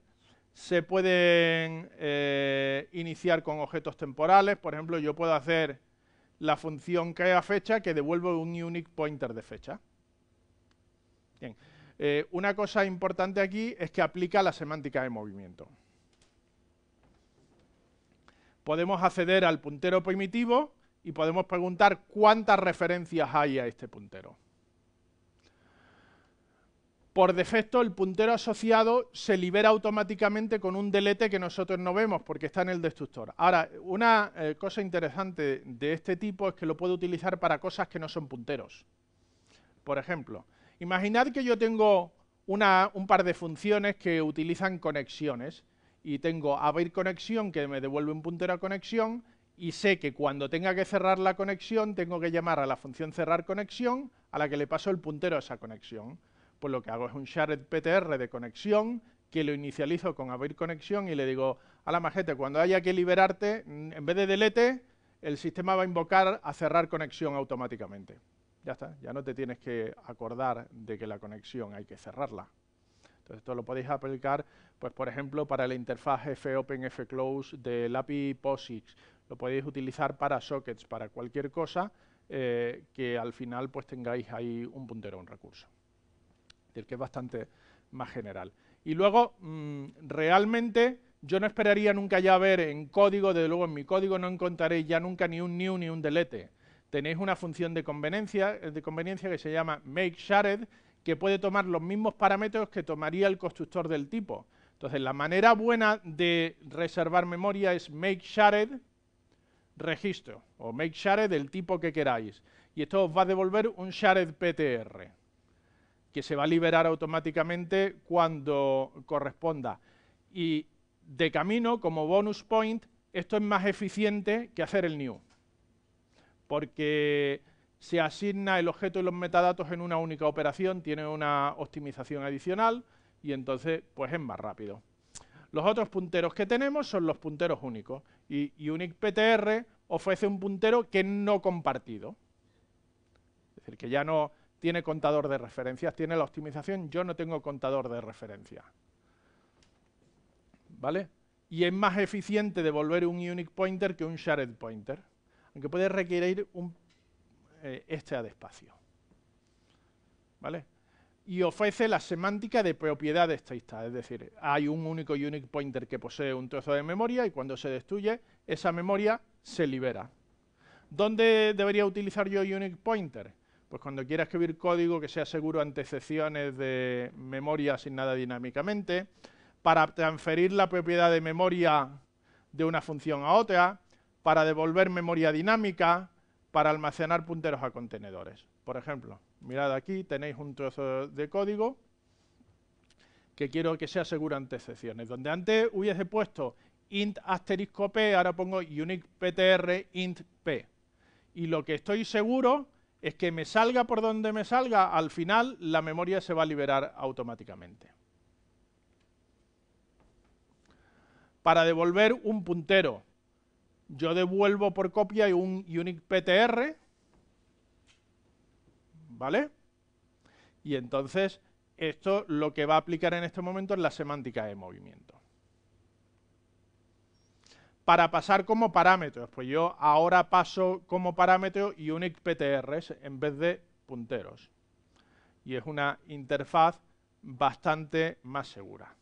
Se pueden eh, iniciar con objetos temporales, por ejemplo, yo puedo hacer la función crea fecha que devuelve un unique pointer de fecha. Eh, una cosa importante aquí es que aplica la semántica de movimiento. Podemos acceder al puntero primitivo y podemos preguntar cuántas referencias hay a este puntero por defecto el puntero asociado se libera automáticamente con un delete que nosotros no vemos porque está en el destructor. Ahora, una eh, cosa interesante de este tipo es que lo puedo utilizar para cosas que no son punteros. Por ejemplo, imaginad que yo tengo un par de funciones que utilizan conexiones y tengo abrir conexión que me devuelve un puntero a conexión y sé que cuando tenga que cerrar la conexión tengo que llamar a la función cerrar conexión a la que le paso el puntero a esa conexión pues lo que hago es un shared PTR de conexión que lo inicializo con abrir conexión y le digo a la majete, cuando haya que liberarte, mm, en vez de delete, el sistema va a invocar a cerrar conexión automáticamente. Ya está, ya no te tienes que acordar de que la conexión hay que cerrarla. Entonces, esto lo podéis aplicar, pues por ejemplo, para la interfaz fopen fclose del API POSIX. Lo podéis utilizar para sockets, para cualquier cosa eh, que al final pues tengáis ahí un puntero, un recurso que es bastante más general. Y luego, mm, realmente, yo no esperaría nunca ya ver en código, desde luego en mi código no encontraréis ya nunca ni un new ni un delete. Tenéis una función de conveniencia, de conveniencia que se llama make shared, que puede tomar los mismos parámetros que tomaría el constructor del tipo. Entonces, la manera buena de reservar memoria es make shared registro, o make shared del tipo que queráis. Y esto os va a devolver un shared PTR que se va a liberar automáticamente cuando corresponda. Y de camino, como bonus point, esto es más eficiente que hacer el new, porque se asigna el objeto y los metadatos en una única operación, tiene una optimización adicional y entonces pues es más rápido. Los otros punteros que tenemos son los punteros únicos y Unique PTR ofrece un puntero que no compartido. Es decir, que ya no, tiene contador de referencias, tiene la optimización, yo no tengo contador de referencias. ¿Vale? Y es más eficiente devolver un unique pointer que un shared pointer, aunque puede requerir un eh, Este a de espacio. ¿Vale? Y ofrece la semántica de propiedad lista, es decir, hay un único unique pointer que posee un trozo de memoria y cuando se destruye, esa memoria se libera. ¿Dónde debería utilizar yo unique pointer? pues cuando quiera escribir código que sea seguro ante excepciones de memoria asignada dinámicamente, para transferir la propiedad de memoria de una función a otra, para devolver memoria dinámica, para almacenar punteros a contenedores. Por ejemplo, mirad aquí, tenéis un trozo de código que quiero que sea seguro ante excepciones. Donde antes hubiese puesto int asterisco p, ahora pongo unique ptr int p. Y lo que estoy seguro es que me salga por donde me salga, al final la memoria se va a liberar automáticamente. Para devolver un puntero, yo devuelvo por copia un unique PTR, ¿vale? Y entonces esto lo que va a aplicar en este momento es la semántica de movimiento para pasar como parámetros. Pues yo ahora paso como parámetro unique PTRs en vez de punteros. Y es una interfaz bastante más segura.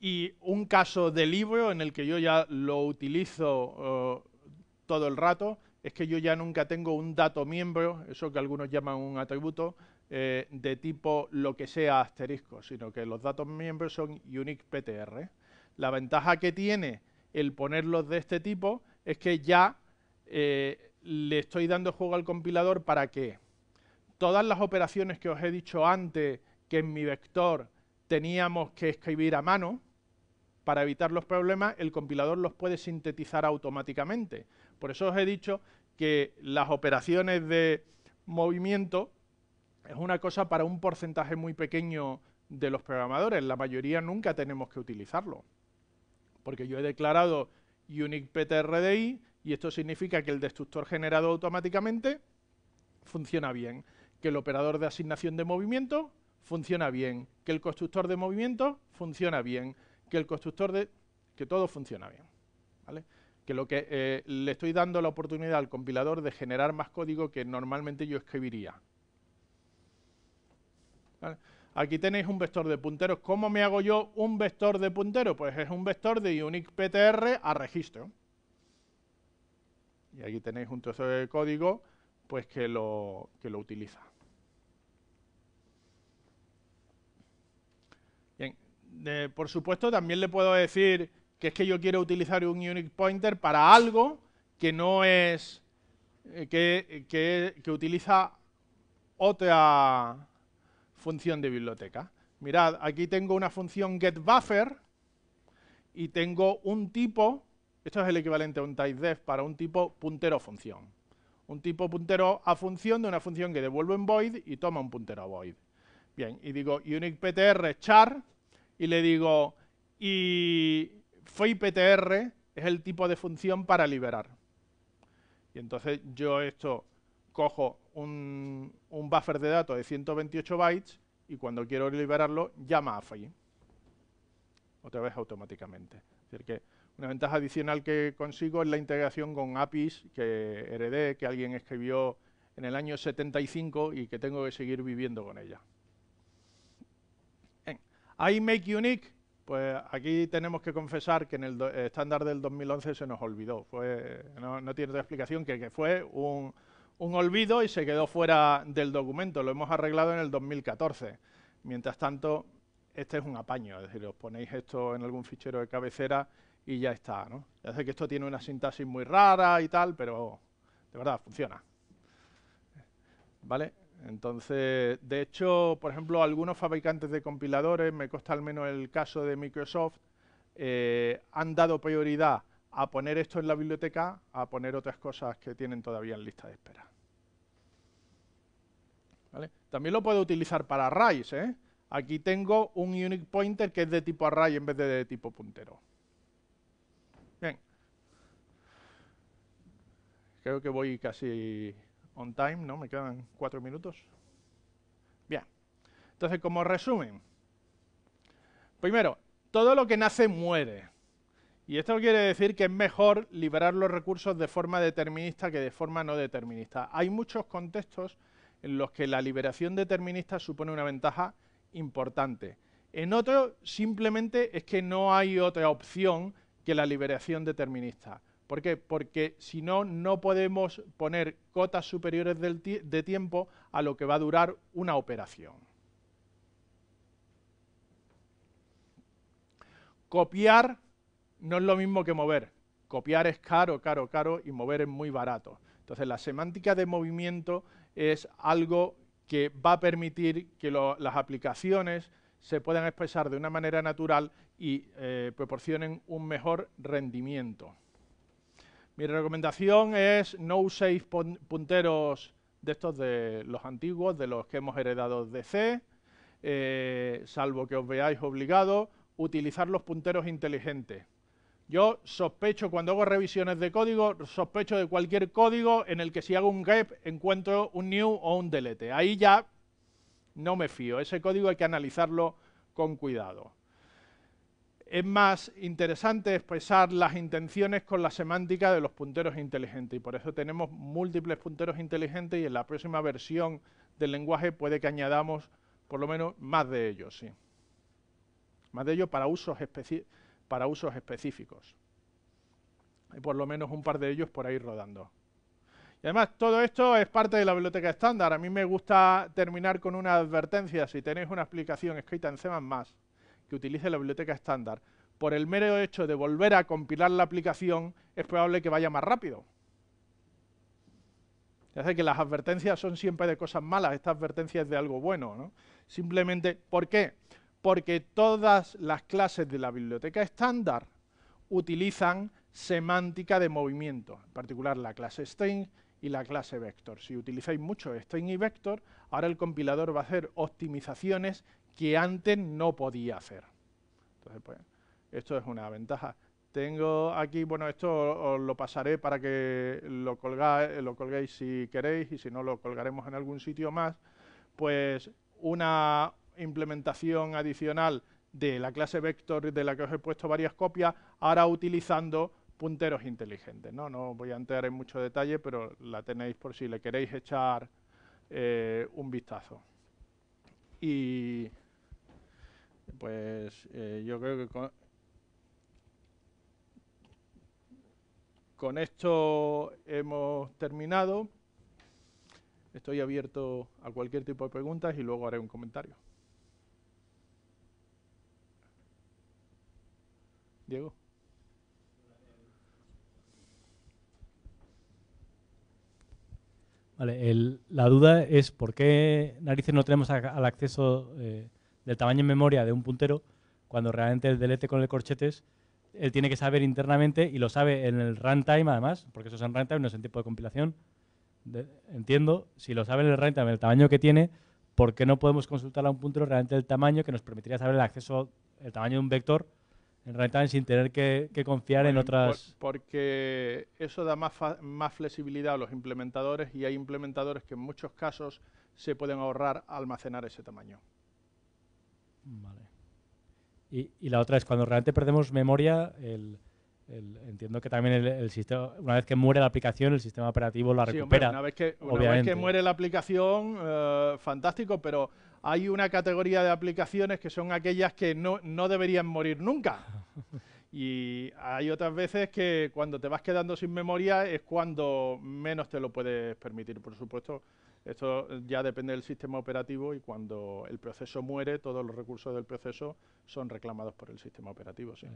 Y un caso de libro en el que yo ya lo utilizo eh, todo el rato es que yo ya nunca tengo un dato miembro, eso que algunos llaman un atributo, eh, de tipo lo que sea asterisco, sino que los datos miembros son unique PTR. La ventaja que tiene el ponerlos de este tipo es que ya eh, le estoy dando juego al compilador para que todas las operaciones que os he dicho antes que en mi vector teníamos que escribir a mano, para evitar los problemas, el compilador los puede sintetizar automáticamente. Por eso os he dicho que las operaciones de movimiento es una cosa para un porcentaje muy pequeño de los programadores. La mayoría nunca tenemos que utilizarlo. Porque yo he declarado unique PTRDI y esto significa que el destructor generado automáticamente funciona bien, que el operador de asignación de movimiento funciona bien, que el constructor de movimiento funciona bien, que el constructor de... que todo funciona bien. ¿vale? Que lo que eh, le estoy dando la oportunidad al compilador de generar más código que normalmente yo escribiría. Aquí tenéis un vector de punteros. ¿Cómo me hago yo un vector de punteros? Pues es un vector de unique ptr a registro. Y aquí tenéis un trozo de código pues que lo, lo utiliza. por supuesto también le puedo decir que es que yo quiero utilizar un unique pointer para algo que no es, eh, que, que utiliza otra, función de biblioteca. Mirad, aquí tengo una función getBuffer y tengo un tipo, esto es el equivalente a un typeDef para un tipo puntero función. Un tipo puntero a función de una función que devuelve un void y toma un puntero void. Bien, y digo uniqueptr char y le digo y foiPtr es el tipo de función para liberar. Y entonces yo esto cojo un, buffer de datos de 128 bytes y cuando quiero liberarlo, llama a FI. Otra vez automáticamente. una ventaja adicional que consigo es la integración con APIs que heredé, que alguien escribió en el año 75 y que tengo que seguir viviendo con ella. I make Unique, pues aquí tenemos que confesar que en el estándar del 2011 se nos olvidó. no, tiene otra explicación que fue un, un olvido y se quedó fuera del documento. Lo hemos arreglado en el 2014. Mientras tanto, este es un apaño, es decir, os ponéis esto en algún fichero de cabecera y ya está. ¿no? Ya sé que esto tiene una sintaxis muy rara y tal, pero de verdad funciona. ¿Vale? Entonces, de hecho, por ejemplo, algunos fabricantes de compiladores, me consta al menos el caso de Microsoft, eh, han dado prioridad a poner esto en la biblioteca, a poner otras cosas que tienen todavía en lista de espera. También lo puedo utilizar para arrays. ¿eh? Aquí tengo un unique pointer que es de tipo array en vez de de tipo puntero. Bien. Creo que voy casi on time, ¿no? Me quedan cuatro minutos. Bien. Entonces, como resumen. Primero, todo lo que nace muere. Y esto quiere decir que es mejor liberar los recursos de forma determinista que de forma no determinista. Hay muchos contextos en los que la liberación determinista supone una ventaja importante. En otros simplemente es que no hay otra opción que la liberación determinista. ¿Por qué? Porque si no, no podemos poner cotas superiores de tiempo a lo que va a durar una operación. Copiar no es lo mismo que mover. Copiar es caro, caro, caro y mover es muy barato. Entonces la semántica de movimiento es algo que va a permitir que las aplicaciones se puedan expresar de una manera natural y eh, proporcionen un mejor rendimiento. Mi recomendación es no uséis punteros de estos de los antiguos, de los que hemos heredado de C, eh, salvo que os veáis obligados, utilizar los punteros inteligentes. Yo sospecho, cuando hago revisiones de código, sospecho de cualquier código en el que si hago un gap encuentro un new o un delete. Ahí ya no me fío. Ese código hay que analizarlo con cuidado. Es más interesante expresar las intenciones con la semántica de los punteros inteligentes y por eso tenemos múltiples punteros inteligentes y en la próxima versión del lenguaje puede que añadamos por lo menos más de ellos. ¿sí? Más de ellos para usos específicos para usos específicos. Hay por lo menos un par de ellos por ahí rodando. Y además, todo esto es parte de la biblioteca estándar. A mí me gusta terminar con una advertencia. Si tenéis una aplicación escrita en C++ que utilice la biblioteca estándar, por el mero hecho de volver a compilar la aplicación, es probable que vaya más rápido. Ya sé que las advertencias son siempre de cosas malas, esta advertencia es de algo bueno. ¿no? Simplemente, ¿por qué? porque todas las clases de la biblioteca estándar utilizan semántica de movimiento, en particular la clase string y la clase vector. Si utilizáis mucho string y vector, ahora el compilador va a hacer optimizaciones que antes no podía hacer. Entonces, pues, esto es una ventaja. Tengo aquí, bueno, esto os lo pasaré para que lo, lo colguéis si queréis y si no lo colgaremos en algún sitio más, pues una, implementación adicional de la clase vector de la que os he puesto varias copias, ahora utilizando punteros inteligentes. No, no voy a entrar en mucho detalle, pero la tenéis por si le queréis echar eh, un vistazo. Y pues eh, yo creo que con esto hemos terminado. Estoy abierto a cualquier tipo de preguntas y luego haré un comentario. Diego. Vale, la duda es por qué narices no tenemos al acceso eh, del tamaño en memoria de un puntero cuando realmente el delete con el corchetes él tiene que saber internamente y lo sabe en el runtime además, porque eso es en runtime, no es en tiempo de compilación. entiendo, si lo sabe en el runtime, el tamaño que tiene, ¿por qué no podemos consultar a un puntero realmente el tamaño que nos permitiría saber el acceso, el tamaño de un vector en runtime sin tener que, confiar en otras. porque eso da más, flexibilidad a los implementadores y hay implementadores que en muchos casos se pueden ahorrar almacenar ese tamaño. Vale. Y, la otra es cuando realmente perdemos memoria, entiendo que también el, sistema, una vez que muere la aplicación, el sistema operativo la recupera. una, vez que, muere la aplicación, eh, fantástico, pero hay una categoría de aplicaciones que son aquellas que no, deberían morir nunca. Y hay otras veces que cuando te vas quedando sin memoria es cuando menos te lo puedes permitir. Por supuesto, esto ya depende del sistema operativo y cuando el proceso muere, todos los recursos del proceso son reclamados por el sistema operativo. Sí.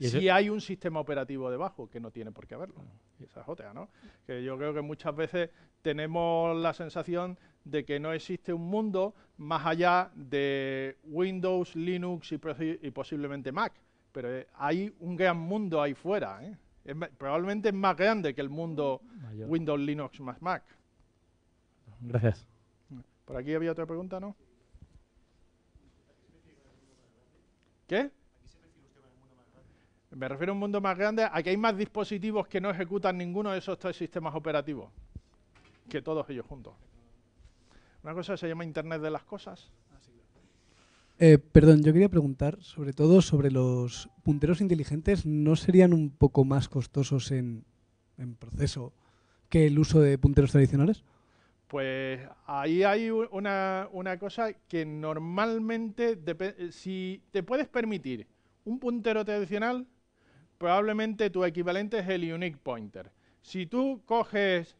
Si hay un sistema operativo debajo, que no tiene por qué haberlo. esa es otra, ¿no? Que yo creo que muchas veces tenemos la sensación de que no existe un mundo más allá de Windows, Linux y, posiblemente Mac. Pero eh, hay un gran mundo ahí fuera. ¿eh? probablemente es más grande que el mundo Windows, Linux más Mac. Gracias. Por aquí había otra pregunta, ¿no? ¿Qué? Me refiero a un mundo más grande a que hay más dispositivos que no ejecutan ninguno de esos tres sistemas operativos que todos ellos juntos. Una cosa se llama Internet de las Cosas. Eh, perdón, yo quería preguntar sobre todo sobre los punteros inteligentes. ¿No serían un poco más costosos en proceso que el uso de punteros tradicionales? Pues ahí hay una, cosa que normalmente, eh, si te puedes permitir un puntero tradicional, probablemente tu equivalente es el unique pointer. Si tú coges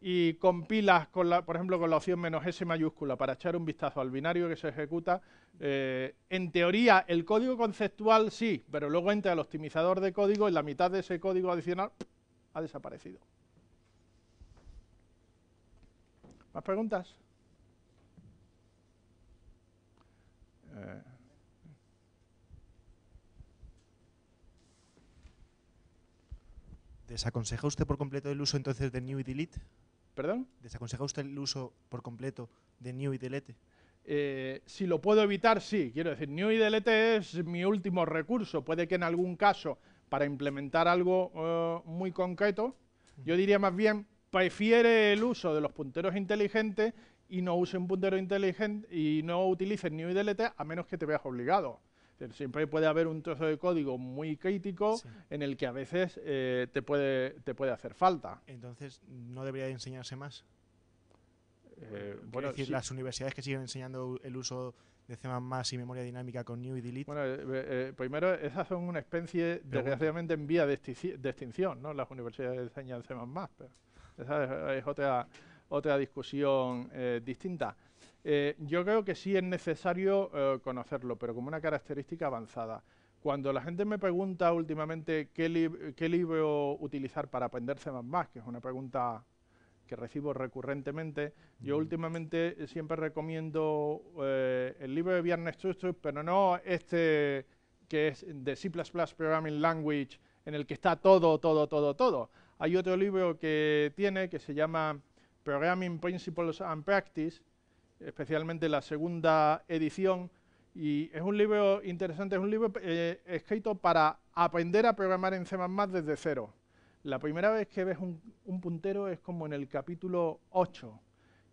y compilas, con por ejemplo, con la opción menos S mayúscula para echar un vistazo al binario que se ejecuta, eh, en teoría el código conceptual sí, pero luego entra el optimizador de código y la mitad de ese código adicional ha desaparecido. ¿Más preguntas? Eh. ¿Desaconseja usted por completo el uso entonces de new y delete? ¿Perdón? ¿Desaconseja usted el uso por completo de new y delete? Eh, si lo puedo evitar, sí. Quiero decir, new y delete es mi último recurso. Puede que en algún caso, para implementar algo eh, muy concreto, yo diría más bien prefiere el uso de los punteros inteligentes y no use un puntero inteligente y no new y delete a menos que te veas obligado. Siempre puede haber un trozo de código muy crítico en el que a veces eh, te, puede, te puede hacer falta. Entonces, ¿no debería enseñarse más? Eh, bueno, decir, las universidades que siguen enseñando el uso de C++ y memoria dinámica con new y delete. Bueno, eh, eh, primero, esas son una especie, desgraciadamente, en vía de, extinción, ¿no? Las universidades enseñan C++, pero... Esa es, otra, otra discusión eh, distinta. Eh, yo creo que sí es necesario eh, conocerlo, pero como una característica avanzada. Cuando la gente me pregunta últimamente qué, libro utilizar para aprenderse más, que es una pregunta que recibo recurrentemente, yo últimamente siempre recomiendo el libro de Viernes Trust, pero no este que es de C++ Programming Language, en el que está todo, todo, todo, todo, hay otro libro que tiene que se llama Programming Principles and Practice, especialmente la segunda edición, y es un libro interesante, es un libro eh, escrito para aprender a programar en C++ desde cero. La primera vez que ves un, puntero es como en el capítulo 8,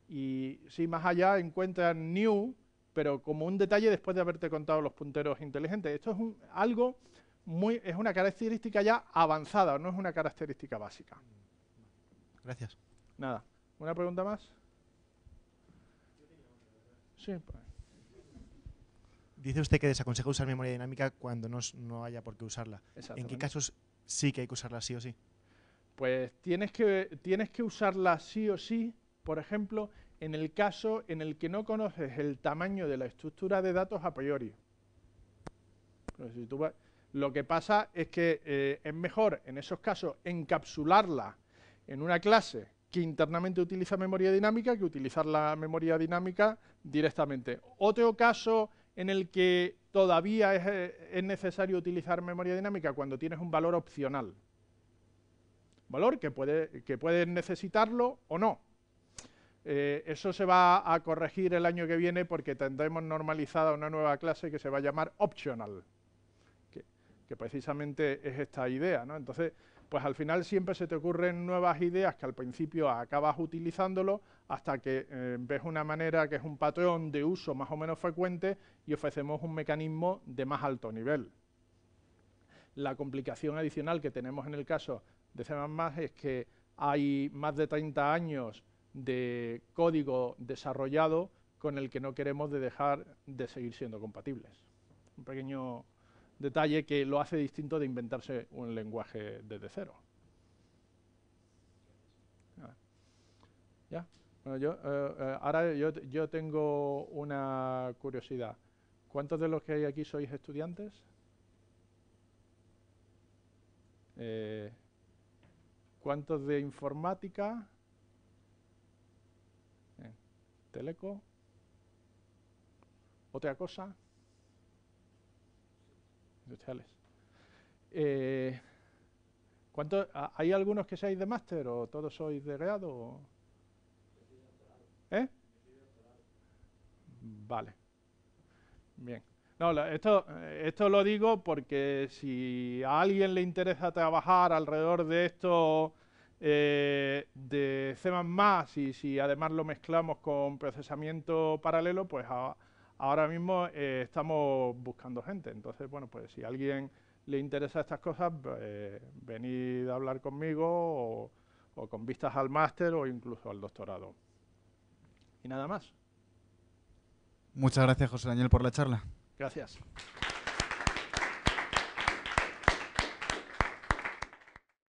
y si más allá encuentras new, pero como un detalle después de haberte contado los punteros inteligentes. Esto es un, algo es una característica ya avanzada, no es una característica básica. Gracias. Nada. ¿Una pregunta más? Sí. Pues. Dice usted que desaconseja usar memoria dinámica cuando no, haya por qué usarla. ¿En qué casos sí que hay que usarla sí o sí? Pues tienes que, tienes que usarla sí o sí, por ejemplo, en el caso en el que no conoces el tamaño de la estructura de datos a priori. Pues si tú vas, lo que pasa es que eh, es mejor, en esos casos, encapsularla en una clase que internamente utiliza memoria dinámica que utilizar la memoria dinámica directamente. Otro caso en el que todavía es, eh, necesario utilizar memoria dinámica cuando tienes un valor opcional. Valor que, puede, puedes necesitarlo o no. Eh, eso se va a corregir el año que viene porque tendremos normalizada una nueva clase que se va a llamar Optional que precisamente es esta idea, ¿no? Entonces, pues al final siempre se te ocurren nuevas ideas que al principio acabas utilizándolo hasta que eh, ves una manera que es un patrón de uso más o menos frecuente y ofrecemos un mecanismo de más alto nivel. La complicación adicional que tenemos en el caso de C++ es que hay más de 30 años de código desarrollado con el que no queremos dejar de seguir siendo compatibles. Un pequeño detalle que lo hace distinto de inventarse un lenguaje desde cero. ¿Ya? Bueno, yo, eh, eh, ahora yo, yo, tengo una curiosidad. ¿Cuántos de los que hay aquí sois estudiantes? Eh, ¿Cuántos de informática? ¿Teleco? ¿Otra cosa? industriales. Eh, ¿Hay algunos que seáis de máster o todos sois de grado? ¿Eh? Vale. Bien. esto, esto lo digo porque si a alguien le interesa trabajar alrededor de esto eh, de C++ y si además lo mezclamos con procesamiento paralelo, pues a, Ahora mismo eh, estamos buscando gente, entonces, bueno, pues si a alguien le interesa estas cosas, eh, venid a hablar conmigo o con vistas al máster o incluso al doctorado. Y nada más. Muchas gracias, José Daniel, por la charla. Gracias.